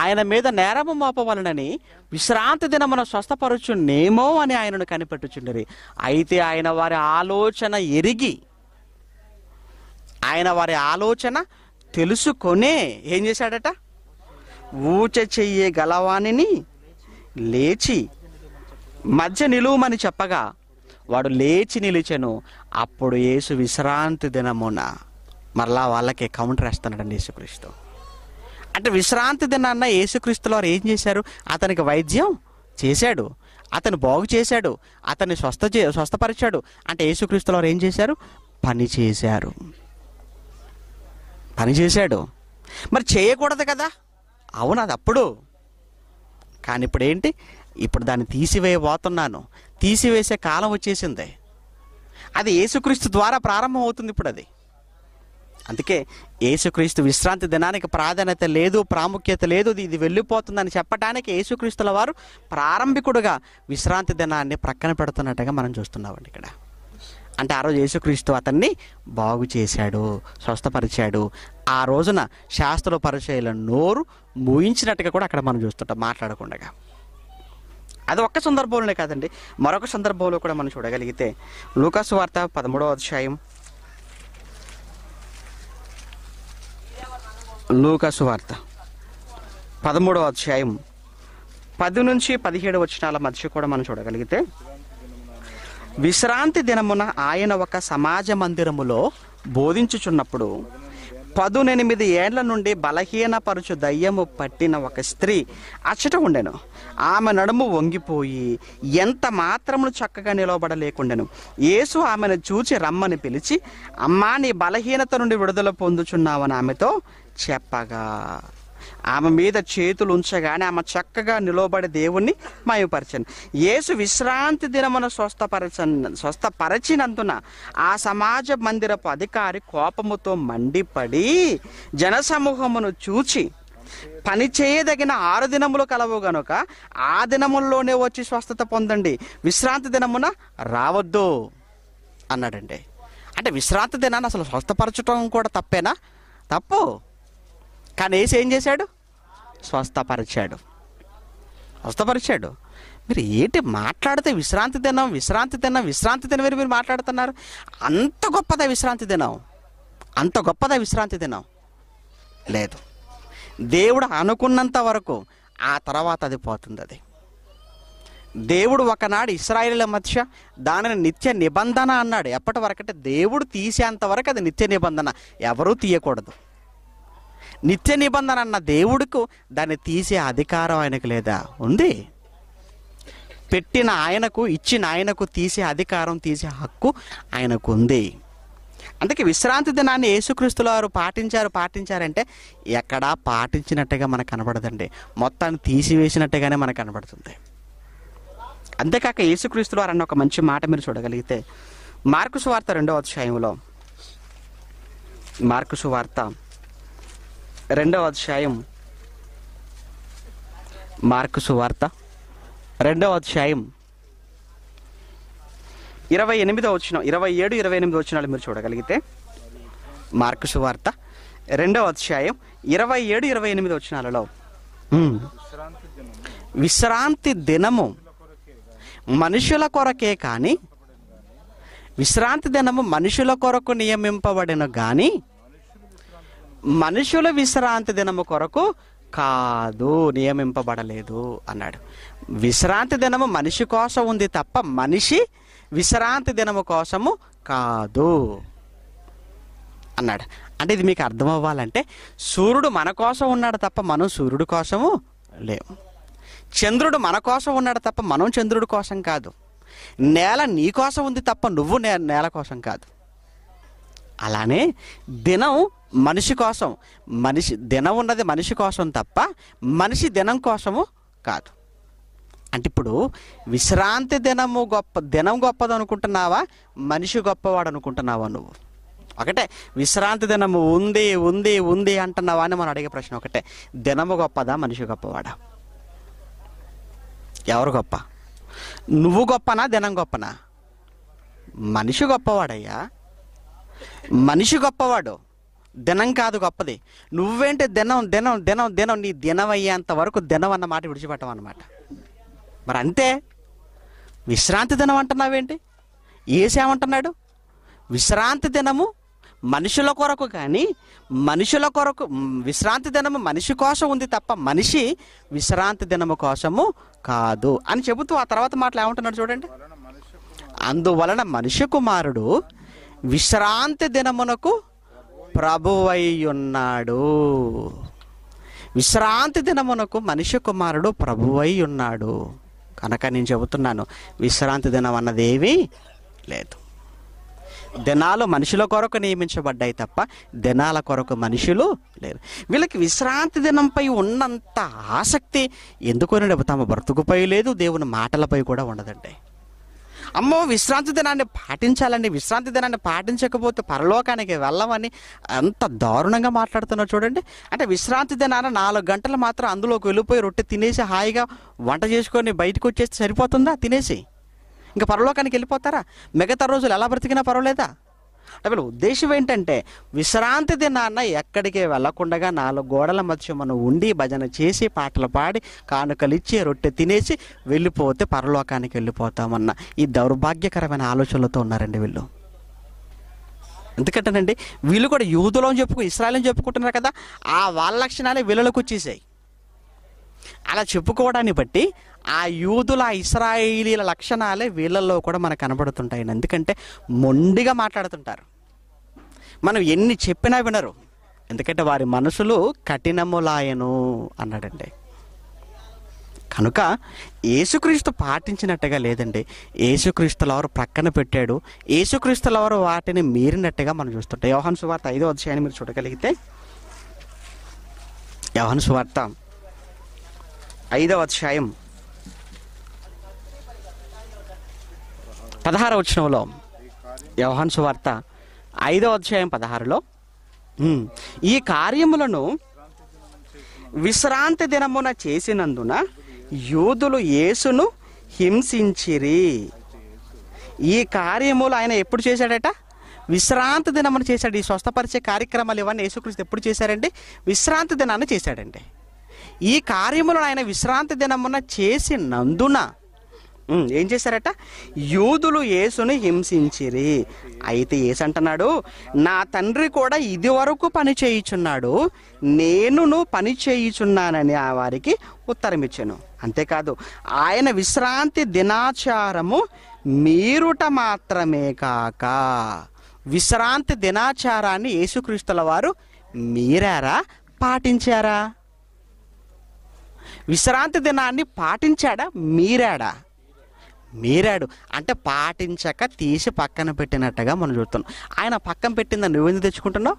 ఆయన మీద నేరము మోపవలనని విశ్రాంతి మన స్వస్థపరచు నేమో అని ఆయనను కనిపెట్టుచుండరి అయితే ఆయన వారి ఆలోచన ఎరిగి ఆయన వారి ఆలోచన తెలుసుకొనే ఏం చేశాడట ఊచ చెయ్యే గలవాణిని లేచి మధ్య నిలువమని చెప్పగా వాడు లేచి నిలిచెను అప్పుడు యేసు విశ్రాంతి దినమున మరలా వాళ్ళకి కౌంటర్ వేస్తున్నాడండి యేసుక్రీస్తు అంటే విశ్రాంతి దినాన్న యేసుక్రీస్తుల వారు ఏం చేశారు అతనికి వైద్యం చేశాడు అతను బాగు చేశాడు అతన్ని స్వస్థ చే స్వస్థపరిచాడు అంటే యేసుక్రీస్తుల వారు ఏం చేశారు పని చేశారు పని చేశాడు మరి చేయకూడదు కదా అవును అది అప్పుడు కానీ ఇప్పుడు ఏంటి ఇప్పుడు దాన్ని తీసివేయబోతున్నాను తీసివేసే కాలం వచ్చేసింది అది యేసుక్రీస్తు ద్వారా ప్రారంభం అవుతుంది ఇప్పుడు అది అందుకే యేసుక్రీస్తు విశ్రాంతి దినానికి ప్రాధాన్యత లేదు ప్రాముఖ్యత లేదు ఇది వెళ్ళిపోతుందని చెప్పడానికి యేసుక్రీస్తుల వారు ప్రారంభికుడుగా విశ్రాంతి దినాన్ని ప్రక్కన పెడుతున్నట్టుగా మనం చూస్తున్నామండి ఇక్కడ అంటే ఆ రోజు యేసుక్రీస్తు అతన్ని బాగు చేశాడు స్వస్థపరిచాడు ఆ రోజున శాస్త్ర పరిచయాల నోరు ముయించినట్టుగా కూడా అక్కడ మనం చూస్తుంటాం మాట్లాడకుండా అది ఒక్క సందర్భంలోనే కాదండి మరొక సందర్భంలో కూడా మనం చూడగలిగితే లూకాసు వార్త పదమూడవ అధ్యాయం లూకసు వార్త పదమూడవ అధ్యాయం పది నుంచి పదిహేడు వచనాల మధ్య కూడా మనం చూడగలిగితే విశ్రాంతి దినమున ఆయన ఒక సమాజ మందిరములో బోధించుచున్నప్పుడు పదునెనిమిది ఏండ్ల నుండి బలహీనపరుచు దయ్యము పట్టిన ఒక స్త్రీ అచ్చట ఉండెను ఆమె నడుము వంగిపోయి ఎంత మాత్రము చక్కగా నిలబడలేకుండెను యేసు ఆమెను చూచి రమ్మని పిలిచి అమ్మా నీ బలహీనత నుండి విడుదల పొందుచున్నావని ఆమెతో చెప్పగా ఆమె మీద చేతులు ఉంచగానే ఆమె చక్కగా నిలబడే దేవుణ్ణి మయపరచను యేసు విశ్రాంతి దినమున స్వస్థపరచ స్వస్థపరచినందున ఆ సమాజ మందిరపు అధికారి కోపముతో మండిపడి జనసమూహమును చూచి పని చేయదగిన ఆరు దినములు కలవు గనుక ఆ దినముల్లోనే వచ్చి స్వస్థత పొందండి విశ్రాంతి దినమున రావద్దు అన్నాడండి అంటే విశ్రాంతి దినాన్ని అసలు స్వస్థపరచడం కూడా తప్పేనా తప్పు కానీ ఏసు ఏం చేశాడు స్వస్థపరిచాడు స్వస్థపరిచాడు మీరు ఏంటి మాట్లాడితే విశ్రాంతి తిన్నాం విశ్రాంతి తిన్నాం విశ్రాంతి దినం మీరు మీరు మాట్లాడుతున్నారు అంత గొప్పదా విశ్రాంతి దినం అంత గొప్పదా విశ్రాంతి తినాం లేదు దేవుడు అనుకున్నంత వరకు ఆ తర్వాత అది పోతుంది అది దేవుడు ఒకనాడు ఇస్రాయిల మధ్య దానిని నిత్య నిబంధన అన్నాడు ఎప్పటి దేవుడు తీసేంత వరకు అది నిత్య నిబంధన ఎవరూ తీయకూడదు నిత్య నిబంధన అన్న దేవుడుకు దాన్ని తీసే అధికారం ఆయనకు లేదా ఉంది పెట్టిన ఆయనకు ఇచ్చిన ఆయనకు తీసే అధికారం తీసే హక్కు ఆయనకు ఉంది అందుకే విశ్రాంతి దినాన్ని యేసుక్రీస్తుల వారు పాటించారు పాటించారంటే ఎక్కడా పాటించినట్టుగా మనకు కనబడదండి మొత్తాన్ని తీసివేసినట్టుగానే మనకు కనబడుతుంది అంతేకాక యేసుక్రీస్తుల వారు అన్న ఒక మంచి మాట మీరు చూడగలిగితే మార్కుసు వార్త రెండవ అధ్యాయంలో మార్కుసు వార్త రెండవ అధ్యాయం మార్కు వార్త రెండవ అధ్యాయం ఇరవై ఎనిమిదో వచ్చిన ఇరవై ఏడు ఇరవై ఎనిమిది వచ్చినాలు మీరు చూడగలిగితే మార్కు వార్త రెండవ అధ్యాయం ఇరవై ఏడు ఇరవై ఎనిమిది వచ్చినాలలో విశ్రాంతి దినము మనుషుల కొరకే కానీ విశ్రాంతి దినము మనుషుల కొరకు నియమింపబడిన కానీ మనుషుల విశ్రాంతి దినము కొరకు కాదు నియమింపబడలేదు అన్నాడు విశ్రాంతి దినము మనిషి కోసం ఉంది తప్ప మనిషి విశ్రాంతి దినము కోసము కాదు అన్నాడు అంటే ఇది మీకు అర్థం అవ్వాలంటే సూర్యుడు మన కోసం ఉన్నాడు తప్ప మనం సూర్యుడు కోసము లేవు చంద్రుడు మన కోసం ఉన్నాడు తప్ప మనం చంద్రుడి కోసం కాదు నేల నీ కోసం ఉంది తప్ప నువ్వు నేల కోసం కాదు అలానే దినం మనిషి కోసం మనిషి దినం ఉన్నది మనిషి కోసం తప్ప మనిషి దినం కోసము కాదు అంటే ఇప్పుడు విశ్రాంతి దినము గొప్ప దినం గొప్పది అనుకుంటున్నావా మనిషి గొప్పవాడు అనుకుంటున్నావా నువ్వు ఒకటే విశ్రాంతి దినము ఉంది ఉంది ఉంది అంటున్నావా అని మనం అడిగే ప్రశ్న ఒకటే దినము గొప్పదా మనిషి గొప్పవాడా ఎవరు గొప్ప నువ్వు గొప్పనా దినం గొప్పనా మనిషి గొప్పవాడయ్యా మనిషి గొప్పవాడు దినం కాదు గొప్పది నువ్వేంటే దినం దినం దినం దినం నీ దినం అయ్యేంత వరకు దినం అన్న మాట విడిచిపెట్టం అన్నమాట మరి అంతే విశ్రాంతి దినం అంటున్నావేంటి ఏసేమంటున్నాడు విశ్రాంతి దినము మనుషుల కొరకు కానీ మనుషుల కొరకు విశ్రాంతి దినము మనిషి కోసం ఉంది తప్ప మనిషి విశ్రాంతి దినము కోసము కాదు అని చెబుతూ ఆ తర్వాత మాటలు ఏమంటున్నాడు చూడండి అందువలన మనిషి కుమారుడు విశ్రాంతి దినమునకు ప్రభువై ఉన్నాడు విశ్రాంతి దినమునకు మనిషి కుమారుడు ప్రభువై ఉన్నాడు కనుక నేను చెబుతున్నాను విశ్రాంతి దినం అన్నదేవి లేదు దినాలు మనుషుల కొరకు నియమించబడ్డాయి తప్ప దినాల కొరకు మనుషులు లేరు వీళ్ళకి విశ్రాంతి దినంపై ఉన్నంత ఆసక్తి ఎందుకు తమ బ్రతుకుపై లేదు దేవుని మాటలపై కూడా ఉండదండి అమ్మో విశ్రాంతి దినాన్ని పాటించాలండి విశ్రాంతి దినాన్ని పాటించకపోతే పరలోకానికి వెళ్ళమని అంత దారుణంగా మాట్లాడుతున్నారు చూడండి అంటే విశ్రాంతి దినాన నాలుగు గంటలు మాత్రం అందులోకి వెళ్ళిపోయి రొట్టె తినేసి హాయిగా వంట చేసుకొని బయటకు వచ్చేస్తే సరిపోతుందా తినేసి ఇంకా పరలోకానికి వెళ్ళిపోతారా మిగతా రోజులు ఎలా బ్రతికినా పర్వాలేదా వీళ్ళ ఉద్దేశం ఏంటంటే విశ్రాంతి దినాన్న ఎక్కడికి వెళ్ళకుండా నాలుగు గోడల మధ్య మనం ఉండి భజన చేసి పాటలు పాడి కానుకలు ఇచ్చి రొట్టె తినేసి వెళ్ళిపోతే పరలోకానికి వెళ్ళిపోతామన్న ఈ దౌర్భాగ్యకరమైన ఆలోచనలతో ఉన్నారండి వీళ్ళు ఎందుకంటేనండి వీళ్ళు కూడా యూదులో చెప్పుకు ఇస్రాయల్ చెప్పుకుంటున్నారు కదా ఆ వాళ్ళ లక్షణాలే వీళ్ళకు వచ్చేసాయి అలా చెప్పుకోవడాన్ని బట్టి ఆ యూదుల ఇస్రాయేలీల లక్షణాలే వీళ్ళల్లో కూడా మనకు కనబడుతుంటాయి ఎందుకంటే మొండిగా మాట్లాడుతుంటారు మనం ఎన్ని చెప్పినా వినరు ఎందుకంటే వారి మనసులు కఠినములాయను అన్నాడండి కనుక ఏసుక్రీస్తు పాటించినట్టుగా లేదండి ఏసుక్రీస్తులవారు ప్రక్కన పెట్టాడు ఏసుక్రీస్తులవారు వాటిని మీరినట్టుగా మనం చూస్తుంటాం యోహన్ సువార్త ఐదో అధ్యాయాన్ని మీరు చూడగలిగితే యోహన్ సువార్త ఐదవ అధ్యాయం పదహార వచ్చినంలో వ్యవహాన్ వార్త ఐదవ అధ్యాయం పదహారులో ఈ కార్యములను విశ్రాంతి దినమున చేసినందున యూదులు యేసును హింసించిరి ఈ కార్యములు ఆయన ఎప్పుడు చేశాడట విశ్రాంతి దినమున చేశాడు ఈ స్వస్థపరిచే కార్యక్రమాలు ఇవన్నీ యేసుక్రీస్తు ఎప్పుడు చేశారండి విశ్రాంతి దినాన్ని చేశాడండి ఈ కార్యములను ఆయన విశ్రాంతి దినమున చేసినందున ఏం చేశారట యూదులు యేసుని హింసించిరి అయితే ఏసు అంటున్నాడు నా తండ్రి కూడా ఇది వరకు పని చేయుచున్నాడు నేను పని చేయుచున్నానని ఆ వారికి ఉత్తరం ఇచ్చాను అంతేకాదు ఆయన విశ్రాంతి దినాచారము మీరుట మాత్రమే కాక విశ్రాంతి దినాచారాన్ని యేసుక్రీస్తుల వారు మీరారా పాటించారా విశ్రాంతి దినాన్ని పాటించాడా మీరాడా మీరాడు అంటే పాటించక తీసి పక్కన పెట్టినట్టుగా మనం చూస్తున్నాం ఆయన పక్కన పెట్టిందా నువ్వెందుకు తెచ్చుకుంటున్నావు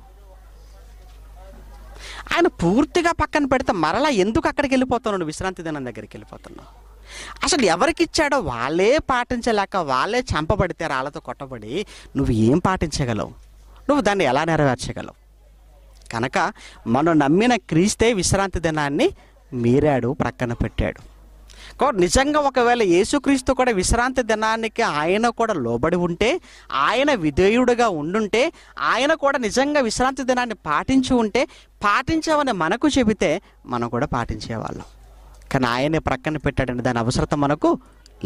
ఆయన పూర్తిగా పక్కన పెడితే మరలా ఎందుకు అక్కడికి వెళ్ళిపోతున్నాడు విశ్రాంతి దినం దగ్గరికి వెళ్ళిపోతున్నావు అసలు ఎవరికి ఇచ్చాడో వాళ్ళే పాటించలేక వాళ్ళే చంపబడితే రాళ్ళతో కొట్టబడి నువ్వు ఏం పాటించగలవు నువ్వు దాన్ని ఎలా నెరవేర్చగలవు కనుక మనం నమ్మిన క్రీస్తే విశ్రాంతి దినాన్ని మీరాడు ప్రక్కన పెట్టాడు కాబట్టి నిజంగా ఒకవేళ యేసుక్రీస్తు కూడా విశ్రాంతి దినానికి ఆయన కూడా లోబడి ఉంటే ఆయన విధేయుడుగా ఉండుంటే ఆయన కూడా నిజంగా విశ్రాంతి దినాన్ని పాటించి ఉంటే పాటించామని మనకు చెబితే మనం కూడా పాటించేవాళ్ళం కానీ ఆయనే ప్రక్కన పెట్టాడని దాని అవసరత మనకు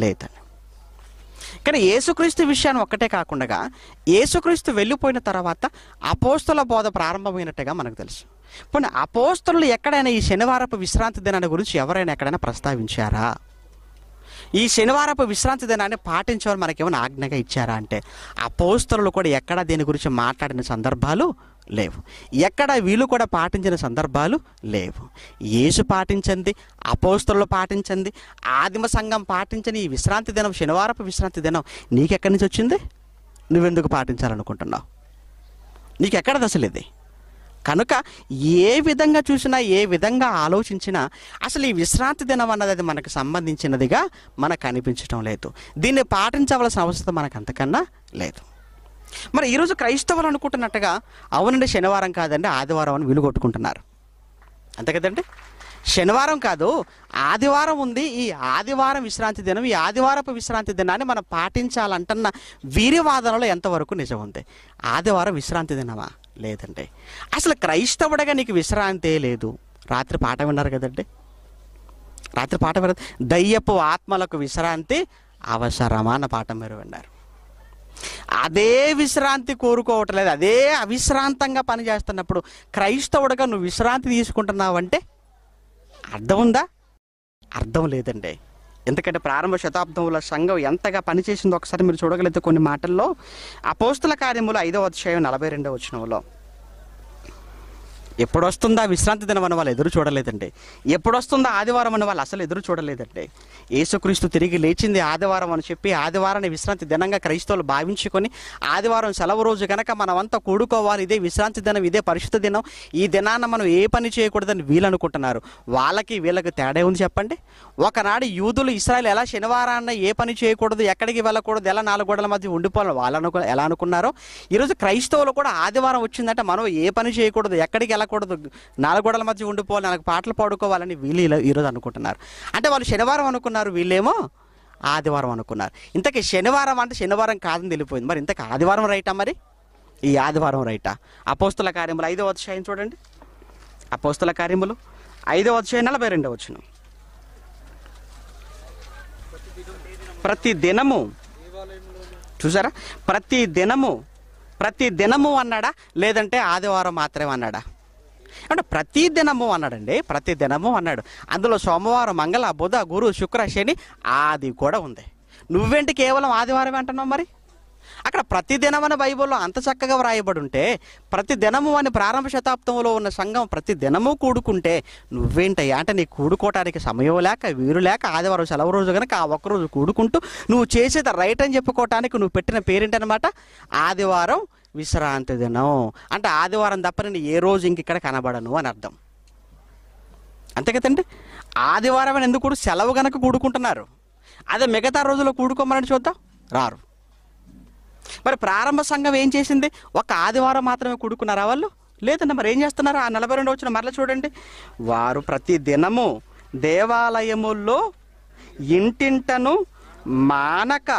లేదని కానీ యేసుక్రీస్తు విషయాన్ని ఒక్కటే కాకుండా యేసుక్రీస్తు వెళ్ళిపోయిన తర్వాత అపోస్తుల బోధ ప్రారంభమైనట్టుగా మనకు తెలుసు పోనీ అపోస్తలు ఎక్కడైనా ఈ శనివారపు విశ్రాంతి దినాన్ని గురించి ఎవరైనా ఎక్కడైనా ప్రస్తావించారా ఈ శనివారపు విశ్రాంతి దినాన్ని పాటించేవారు మనకేమైనా ఆజ్ఞగా ఇచ్చారా అంటే అపోస్తలు కూడా ఎక్కడ దీని గురించి మాట్లాడిన సందర్భాలు లేవు ఎక్కడ వీళ్ళు కూడా పాటించిన సందర్భాలు లేవు యేసు పాటించండి అపోస్తలు పాటించండి ఆదిమ సంఘం పాటించని ఈ విశ్రాంతి దినం శనివారపు విశ్రాంతి దినం నీకెక్కడి నుంచి వచ్చింది నువ్వెందుకు పాటించాలనుకుంటున్నావు నీకెక్కడ దశలు ఇది కనుక ఏ విధంగా చూసినా ఏ విధంగా ఆలోచించినా అసలు ఈ విశ్రాంతి దినం అన్నది అది మనకు సంబంధించినదిగా మనకు అనిపించడం లేదు దీన్ని పాటించవలసిన అవసరం మనకు అంతకన్నా లేదు మరి ఈరోజు క్రైస్తవులు అనుకుంటున్నట్టుగా అవునండి శనివారం కాదండి ఆదివారం అని వీలు కొట్టుకుంటున్నారు అంతే కదండి శనివారం కాదు ఆదివారం ఉంది ఈ ఆదివారం విశ్రాంతి దినం ఈ ఆదివారపు విశ్రాంతి దినాన్ని మనం పాటించాలంటున్న వీరి వాదనలో ఎంతవరకు నిజం ఉంది ఆదివారం విశ్రాంతి దినమా లేదండి అసలు క్రైస్తవుడగా నీకు విశ్రాంతే లేదు రాత్రి పాట విన్నారు కదండి రాత్రి పాట విన్నారు దయ్యపు ఆత్మలకు విశ్రాంతి అవసరమా అన్న పాట మీరు విన్నారు అదే విశ్రాంతి కోరుకోవటం లేదు అదే అవిశ్రాంతంగా పనిచేస్తున్నప్పుడు క్రైస్తవుడగా నువ్వు విశ్రాంతి తీసుకుంటున్నావంటే అర్థం ఉందా అర్థం లేదండి ఎందుకంటే ప్రారంభ శతాబ్దంలో సంఘం ఎంతగా పనిచేసిందో ఒకసారి మీరు చూడగలిగితే కొన్ని మాటల్లో అపోస్తుల కార్యములు ఐదవ అధ్యాయం నలభై రెండవ వచనంలో ఎప్పుడొస్తుందా విశ్రాంతి దినం అని వాళ్ళు ఎదురు చూడలేదండి ఎప్పుడొస్తుందా ఆదివారం అని వాళ్ళు అసలు ఎదురు చూడలేదండి యేసుక్రీస్తు తిరిగి లేచింది ఆదివారం అని చెప్పి ఆదివారాన్ని విశ్రాంతి దినంగా క్రైస్తవులు భావించుకొని ఆదివారం సెలవు రోజు కనుక మనమంతా కూడుకోవాలి ఇదే విశ్రాంతి దినం ఇదే పరిశుద్ధ దినం ఈ దినాన మనం ఏ పని చేయకూడదని వీళ్ళు అనుకుంటున్నారు వాళ్ళకి వీళ్ళకి తేడా ఉంది చెప్పండి ఒకనాడు యూదులు ఇస్రాయల్ ఎలా శనివారాన్న ఏ పని చేయకూడదు ఎక్కడికి వెళ్ళకూడదు ఎలా నాలుగు గోడల మధ్య ఉండిపోవాలి వాళ్ళు ఎలా అనుకున్నారో ఈరోజు క్రైస్తవులు కూడా ఆదివారం వచ్చిందంటే మనం ఏ పని చేయకూడదు ఎక్కడికి వెళ్ళకూడదు రాకూడదు నాలుగోడల మధ్య ఉండిపోవాలి నాలుగు పాటలు పాడుకోవాలని వీళ్ళు ఇలా ఈరోజు అనుకుంటున్నారు అంటే వాళ్ళు శనివారం అనుకున్నారు వీళ్ళేమో ఆదివారం అనుకున్నారు ఇంతకీ శనివారం అంటే శనివారం కాదని తెలిపోయింది మరి ఇంతకీ ఆదివారం రైటా మరి ఈ ఆదివారం రైటా అపోస్తుల కార్యములు ఐదో అధ్యాయం చూడండి అపోస్తుల కార్యములు ఐదవ అధ్యాయం నలభై రెండవ వచ్చిన ప్రతి దినము చూసారా ప్రతి దినము ప్రతి దినము అన్నాడా లేదంటే ఆదివారం మాత్రమే అన్నాడా అంటే ప్రతి దినము అన్నాడండి ప్రతి దినము అన్నాడు అందులో సోమవారం మంగళ బుధ గురు శుక్ర శని ఆది కూడా ఉంది నువ్వేంటి కేవలం ఆదివారం అంటున్నావు మరి అక్కడ ప్రతి దినమని బైబుల్లో బైబిల్లో అంత చక్కగా వ్రాయబడి ఉంటే ప్రతి దినము అని ప్రారంభ శతాబ్దంలో ఉన్న సంఘం ప్రతి దినము కూడుకుంటే నువ్వేంటయ్యా అంటే నీ కూడుకోవటానికి సమయం లేక వీరు లేక ఆదివారం సెలవు రోజు కనుక ఆ ఒక్కరోజు కూడుకుంటూ నువ్వు చేసేది రైట్ అని చెప్పుకోవటానికి నువ్వు పెట్టిన పేరేంటనమాట ఆదివారం విశ్రాంతి దినం అంటే ఆదివారం తప్ప నేను ఏ రోజు ఇంక ఇక్కడ కనబడను అని అర్థం అంతే కదండి ఆదివారం అని ఎందుకు సెలవు కనుక కూడుకుంటున్నారు అదే మిగతా రోజుల్లో కూడుకోమని చూద్దాం రారు మరి ప్రారంభ సంఘం ఏం చేసింది ఒక ఆదివారం మాత్రమే కూడుకున్నారా వాళ్ళు లేదండి మరి ఏం చేస్తున్నారు ఆ నలభై రెండు వచ్చిన మరల చూడండి వారు ప్రతి దినము దేవాలయముల్లో ఇంటింటను మానక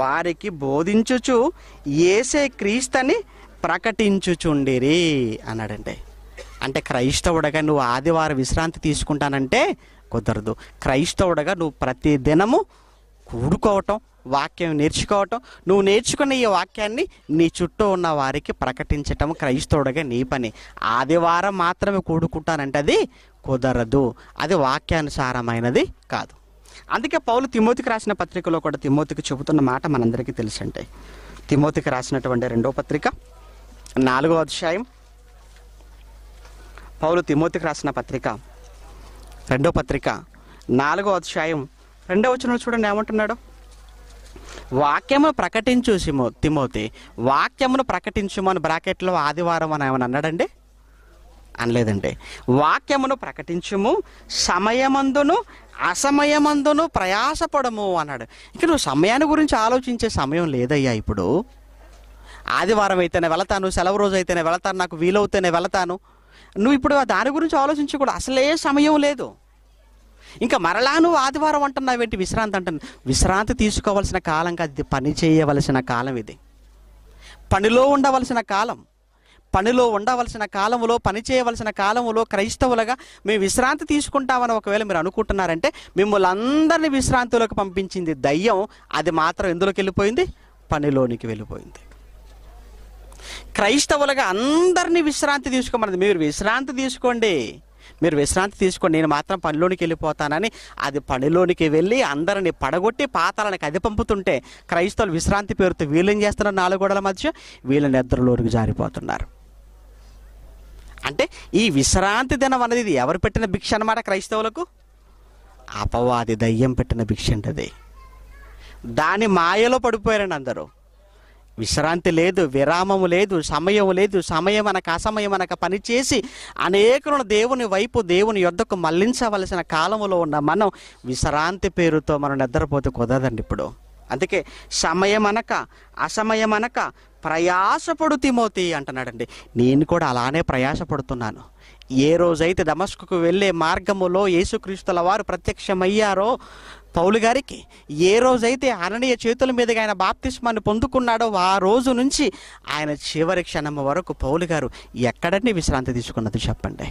వారికి బోధించుచు ఏసే క్రీస్తని ప్రకటించుచుండిరి అన్నాడండి అంటే క్రైస్తవుడగా నువ్వు ఆదివారం విశ్రాంతి తీసుకుంటానంటే కుదరదు క్రైస్తవుడగా నువ్వు ప్రతి దినము కూడుకోవటం వాక్యం నేర్చుకోవటం నువ్వు నేర్చుకున్న ఈ వాక్యాన్ని నీ చుట్టూ ఉన్న వారికి ప్రకటించటం క్రైస్తవుడగా నీ పని ఆదివారం మాత్రమే కూడుకుంటానంటే అది కుదరదు అది వాక్యానుసారమైనది కాదు అందుకే పౌలు తిమోతికి రాసిన పత్రికలో కూడా తిమోతికి చెబుతున్న మాట మనందరికీ తెలుసంటే తిమోతికి రాసినటువంటి రెండో పత్రిక నాలుగో అధ్యాయం పౌలు తిమోతికి రాసిన పత్రిక రెండో పత్రిక నాలుగో అధ్యాయం రెండో వచ్చిన చూడండి ఏమంటున్నాడు వాక్యమును ప్రకటించు సిమో తిమోతి వాక్యమును ప్రకటించుమని బ్రాకెట్లో ఆదివారం అని ఏమన్నా అన్నాడండి అనలేదండి వాక్యమును ప్రకటించము సమయమందును అసమయమందును ప్రయాసపడము అన్నాడు ఇక నువ్వు సమయాన్ని గురించి ఆలోచించే సమయం లేదయ్యా ఇప్పుడు ఆదివారం అయితేనే వెళతాను సెలవు రోజు అయితేనే వెళతాను నాకు వీలవుతేనే వెళతాను నువ్వు ఇప్పుడు దాని గురించి ఆలోచించకూడదు అసలే సమయం లేదు ఇంకా మరలా నువ్వు ఆదివారం ఏంటి విశ్రాంతి అంటున్నా విశ్రాంతి తీసుకోవాల్సిన కాలం కాదు పని చేయవలసిన కాలం ఇది పనిలో ఉండవలసిన కాలం పనిలో ఉండవలసిన కాలంలో పని చేయవలసిన కాలంలో క్రైస్తవులుగా మేము విశ్రాంతి తీసుకుంటామని ఒకవేళ మీరు అనుకుంటున్నారంటే మిమ్మల్ని అందరినీ విశ్రాంతిలోకి పంపించింది దయ్యం అది మాత్రం ఎందులోకి వెళ్ళిపోయింది పనిలోనికి వెళ్ళిపోయింది క్రైస్తవులుగా అందరినీ విశ్రాంతి తీసుకోమన్నది మీరు విశ్రాంతి తీసుకోండి మీరు విశ్రాంతి తీసుకోండి నేను మాత్రం పనిలోనికి వెళ్ళిపోతానని అది పనిలోనికి వెళ్ళి అందరిని పడగొట్టి పాతాలను కది పంపుతుంటే క్రైస్తవులు విశ్రాంతి పేరుతో వీళ్ళేం చేస్తున్నారు నాలుగోడల మధ్య వీళ్ళ నిద్రలోనికి జారిపోతున్నారు అంటే ఈ విశ్రాంతి దినం అనేది ఎవరు పెట్టిన భిక్ష అనమాట క్రైస్తవులకు అపవాది దయ్యం పెట్టిన భిక్ష అంటది దాని మాయలో పడిపోయారండి అందరూ విశ్రాంతి లేదు విరామము లేదు సమయం లేదు సమయం అనక అసమయం అనక పనిచేసి అనేకులను దేవుని వైపు దేవుని యొద్దకు మళ్లించవలసిన కాలంలో ఉన్న మనం విశ్రాంతి పేరుతో మనం నిద్రపోతే కుదరదండి ఇప్పుడు అందుకే సమయం అనక అసమయం అనక ప్రయాసపడు తిమోతి అంటున్నాడండి నేను కూడా అలానే ప్రయాసపడుతున్నాను ఏ రోజైతే దమస్కుకు వెళ్ళే మార్గములో యేసుక్రీస్తుల వారు ప్రత్యక్షమయ్యారో పౌలు గారికి ఏ రోజైతే అననీయ చేతుల మీదగా ఆయన బాప్తిస్మాన్ని పొందుకున్నాడో ఆ రోజు నుంచి ఆయన చివరి క్షణం వరకు పౌలు గారు ఎక్కడండి విశ్రాంతి తీసుకున్నది చెప్పండి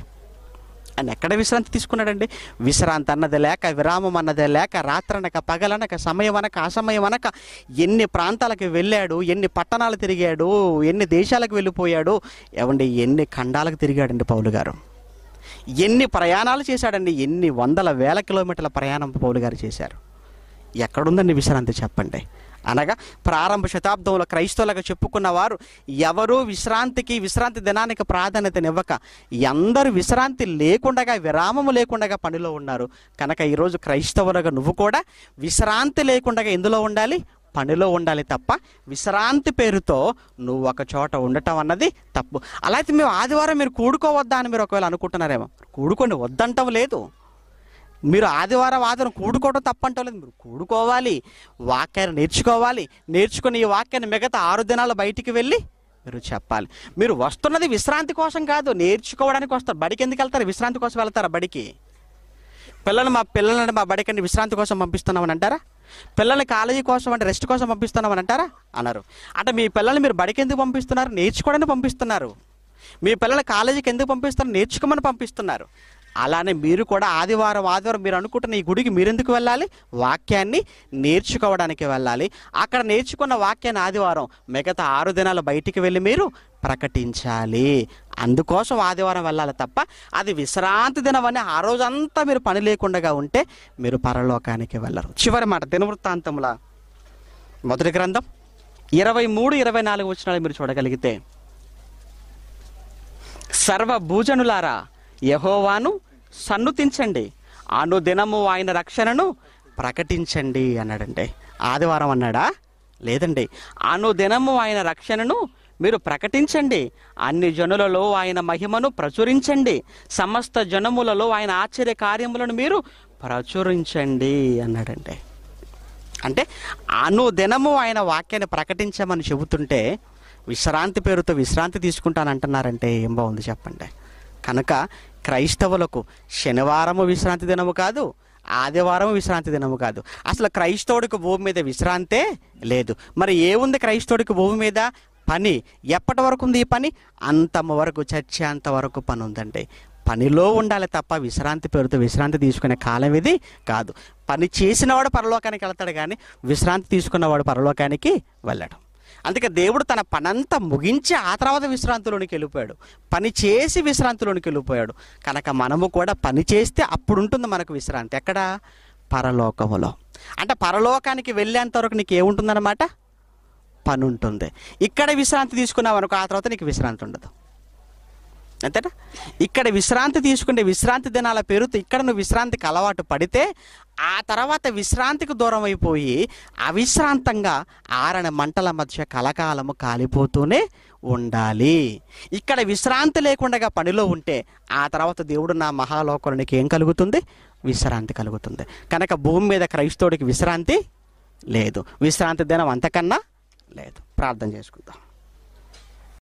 అని ఎక్కడ విశ్రాంతి తీసుకున్నాడండి విశ్రాంతి అన్నది లేక విరామం అన్నది లేక రాత్రనక పగలనక సమయం అనక అసమయం అనక ఎన్ని ప్రాంతాలకు వెళ్ళాడు ఎన్ని పట్టణాలు తిరిగాడు ఎన్ని దేశాలకు వెళ్ళిపోయాడు ఏమండి ఎన్ని ఖండాలకు తిరిగాడండి పౌలు గారు ఎన్ని ప్రయాణాలు చేశాడండి ఎన్ని వందల వేల కిలోమీటర్ల ప్రయాణం పౌలు గారు చేశారు ఎక్కడుందండి విశ్రాంతి చెప్పండి అనగా ప్రారంభ శతాబ్దంలో క్రైస్తవులుగా చెప్పుకున్న వారు ఎవరూ విశ్రాంతికి విశ్రాంతి దినానికి ప్రాధాన్యతనివ్వక ఎందరు విశ్రాంతి లేకుండా విరామము లేకుండా పనిలో ఉన్నారు కనుక ఈరోజు క్రైస్తవులుగా నువ్వు కూడా విశ్రాంతి లేకుండా ఎందులో ఉండాలి పనిలో ఉండాలి తప్ప విశ్రాంతి పేరుతో నువ్వు ఒక చోట ఉండటం అన్నది తప్పు అలా అయితే మేము ఆదివారం మీరు కూడుకోవద్దా అని మీరు ఒకవేళ అనుకుంటున్నారేమో కూడుకొని వద్దంటం లేదు మీరు ఆదివారం ఆదివారం కూడుకోవడం తప్పంటలేదు మీరు కూడుకోవాలి వాక్యాన్ని నేర్చుకోవాలి నేర్చుకుని ఈ వాక్యాన్ని మిగతా ఆరు దినాలు బయటికి వెళ్ళి మీరు చెప్పాలి మీరు వస్తున్నది విశ్రాంతి కోసం కాదు నేర్చుకోవడానికి వస్తారు బడికి ఎందుకు వెళ్తారు విశ్రాంతి కోసం వెళ్తారా బడికి పిల్లలు మా పిల్లలని మా బడికని విశ్రాంతి కోసం పంపిస్తున్నామని అంటారా పిల్లల్ని కాలేజీ కోసం అంటే రెస్ట్ కోసం పంపిస్తున్నామని అంటారా అన్నారు అంటే మీ పిల్లల్ని మీరు బడికి ఎందుకు పంపిస్తున్నారు నేర్చుకోవడానికి పంపిస్తున్నారు మీ పిల్లల కాలేజీకి ఎందుకు పంపిస్తున్నారు నేర్చుకోమని పంపిస్తున్నారు అలానే మీరు కూడా ఆదివారం ఆదివారం మీరు అనుకుంటున్న ఈ గుడికి మీరెందుకు వెళ్ళాలి వాక్యాన్ని నేర్చుకోవడానికి వెళ్ళాలి అక్కడ నేర్చుకున్న వాక్యాన్ని ఆదివారం మిగతా ఆరు దినాలు బయటికి వెళ్ళి మీరు ప్రకటించాలి అందుకోసం ఆదివారం వెళ్ళాలి తప్ప అది విశ్రాంతి దినం అని ఆ రోజంతా మీరు పని లేకుండా ఉంటే మీరు పరలోకానికి వెళ్ళరు చివరి మాట దినవృత్తాంతముల మొదటి గ్రంథం ఇరవై మూడు ఇరవై నాలుగు వచ్చినాలు మీరు చూడగలిగితే సర్వభూజనులారా యహోవాను సన్నుతించండి అనుదినము ఆయన రక్షణను ప్రకటించండి అన్నాడండి ఆదివారం అన్నాడా లేదండి అనుదినము ఆయన రక్షణను మీరు ప్రకటించండి అన్ని జనులలో ఆయన మహిమను ప్రచురించండి సమస్త జనములలో ఆయన ఆశ్చర్య కార్యములను మీరు ప్రచురించండి అన్నాడండి అంటే అనుదినము ఆయన వాక్యాన్ని ప్రకటించమని చెబుతుంటే విశ్రాంతి పేరుతో విశ్రాంతి తీసుకుంటానంటున్నారంటే ఏం బాగుంది చెప్పండి కనుక క్రైస్తవులకు శనివారము విశ్రాంతి దినము కాదు ఆదివారం విశ్రాంతి దినము కాదు అసలు క్రైస్తవుడికి భూమి మీద విశ్రాంతే లేదు మరి ఏముంది క్రైస్తవుడికి భూమి మీద పని ఎప్పటి వరకు ఉంది ఈ పని అంత వరకు చచ్చేంత వరకు పని ఉందండి పనిలో ఉండాలి తప్ప విశ్రాంతి పేరుతో విశ్రాంతి తీసుకునే కాలం ఇది కాదు పని చేసినవాడు పరలోకానికి వెళ్తాడు కానీ విశ్రాంతి తీసుకున్నవాడు పరలోకానికి వెళ్ళడం అందుకే దేవుడు తన పనంతా ముగించి ఆ తర్వాత విశ్రాంతిలోనికి వెళ్ళిపోయాడు పని చేసి విశ్రాంతిలోనికి వెళ్ళిపోయాడు కనుక మనము కూడా పని చేస్తే అప్పుడు ఉంటుంది మనకు విశ్రాంతి ఎక్కడ పరలోకములో అంటే పరలోకానికి వెళ్ళేంత వరకు నీకు ఏముంటుందన్నమాట పని ఉంటుంది ఇక్కడ విశ్రాంతి తీసుకున్నావు అనుకో ఆ తర్వాత నీకు విశ్రాంతి ఉండదు అంతేనా ఇక్కడ విశ్రాంతి తీసుకుంటే విశ్రాంతి దినాల పేరుతో ఇక్కడ నువ్వు విశ్రాంతికి అలవాటు పడితే ఆ తర్వాత విశ్రాంతికి దూరం అయిపోయి అవిశ్రాంతంగా ఆరణ మంటల మధ్య కలకాలము కాలిపోతూనే ఉండాలి ఇక్కడ విశ్రాంతి లేకుండా పనిలో ఉంటే ఆ తర్వాత దేవుడు నా మహాలోకరునికి ఏం కలుగుతుంది విశ్రాంతి కలుగుతుంది కనుక భూమి మీద క్రైస్తవుడికి విశ్రాంతి లేదు విశ్రాంతి దినం అంతకన్నా లేదు ప్రార్థన చేసుకుందాం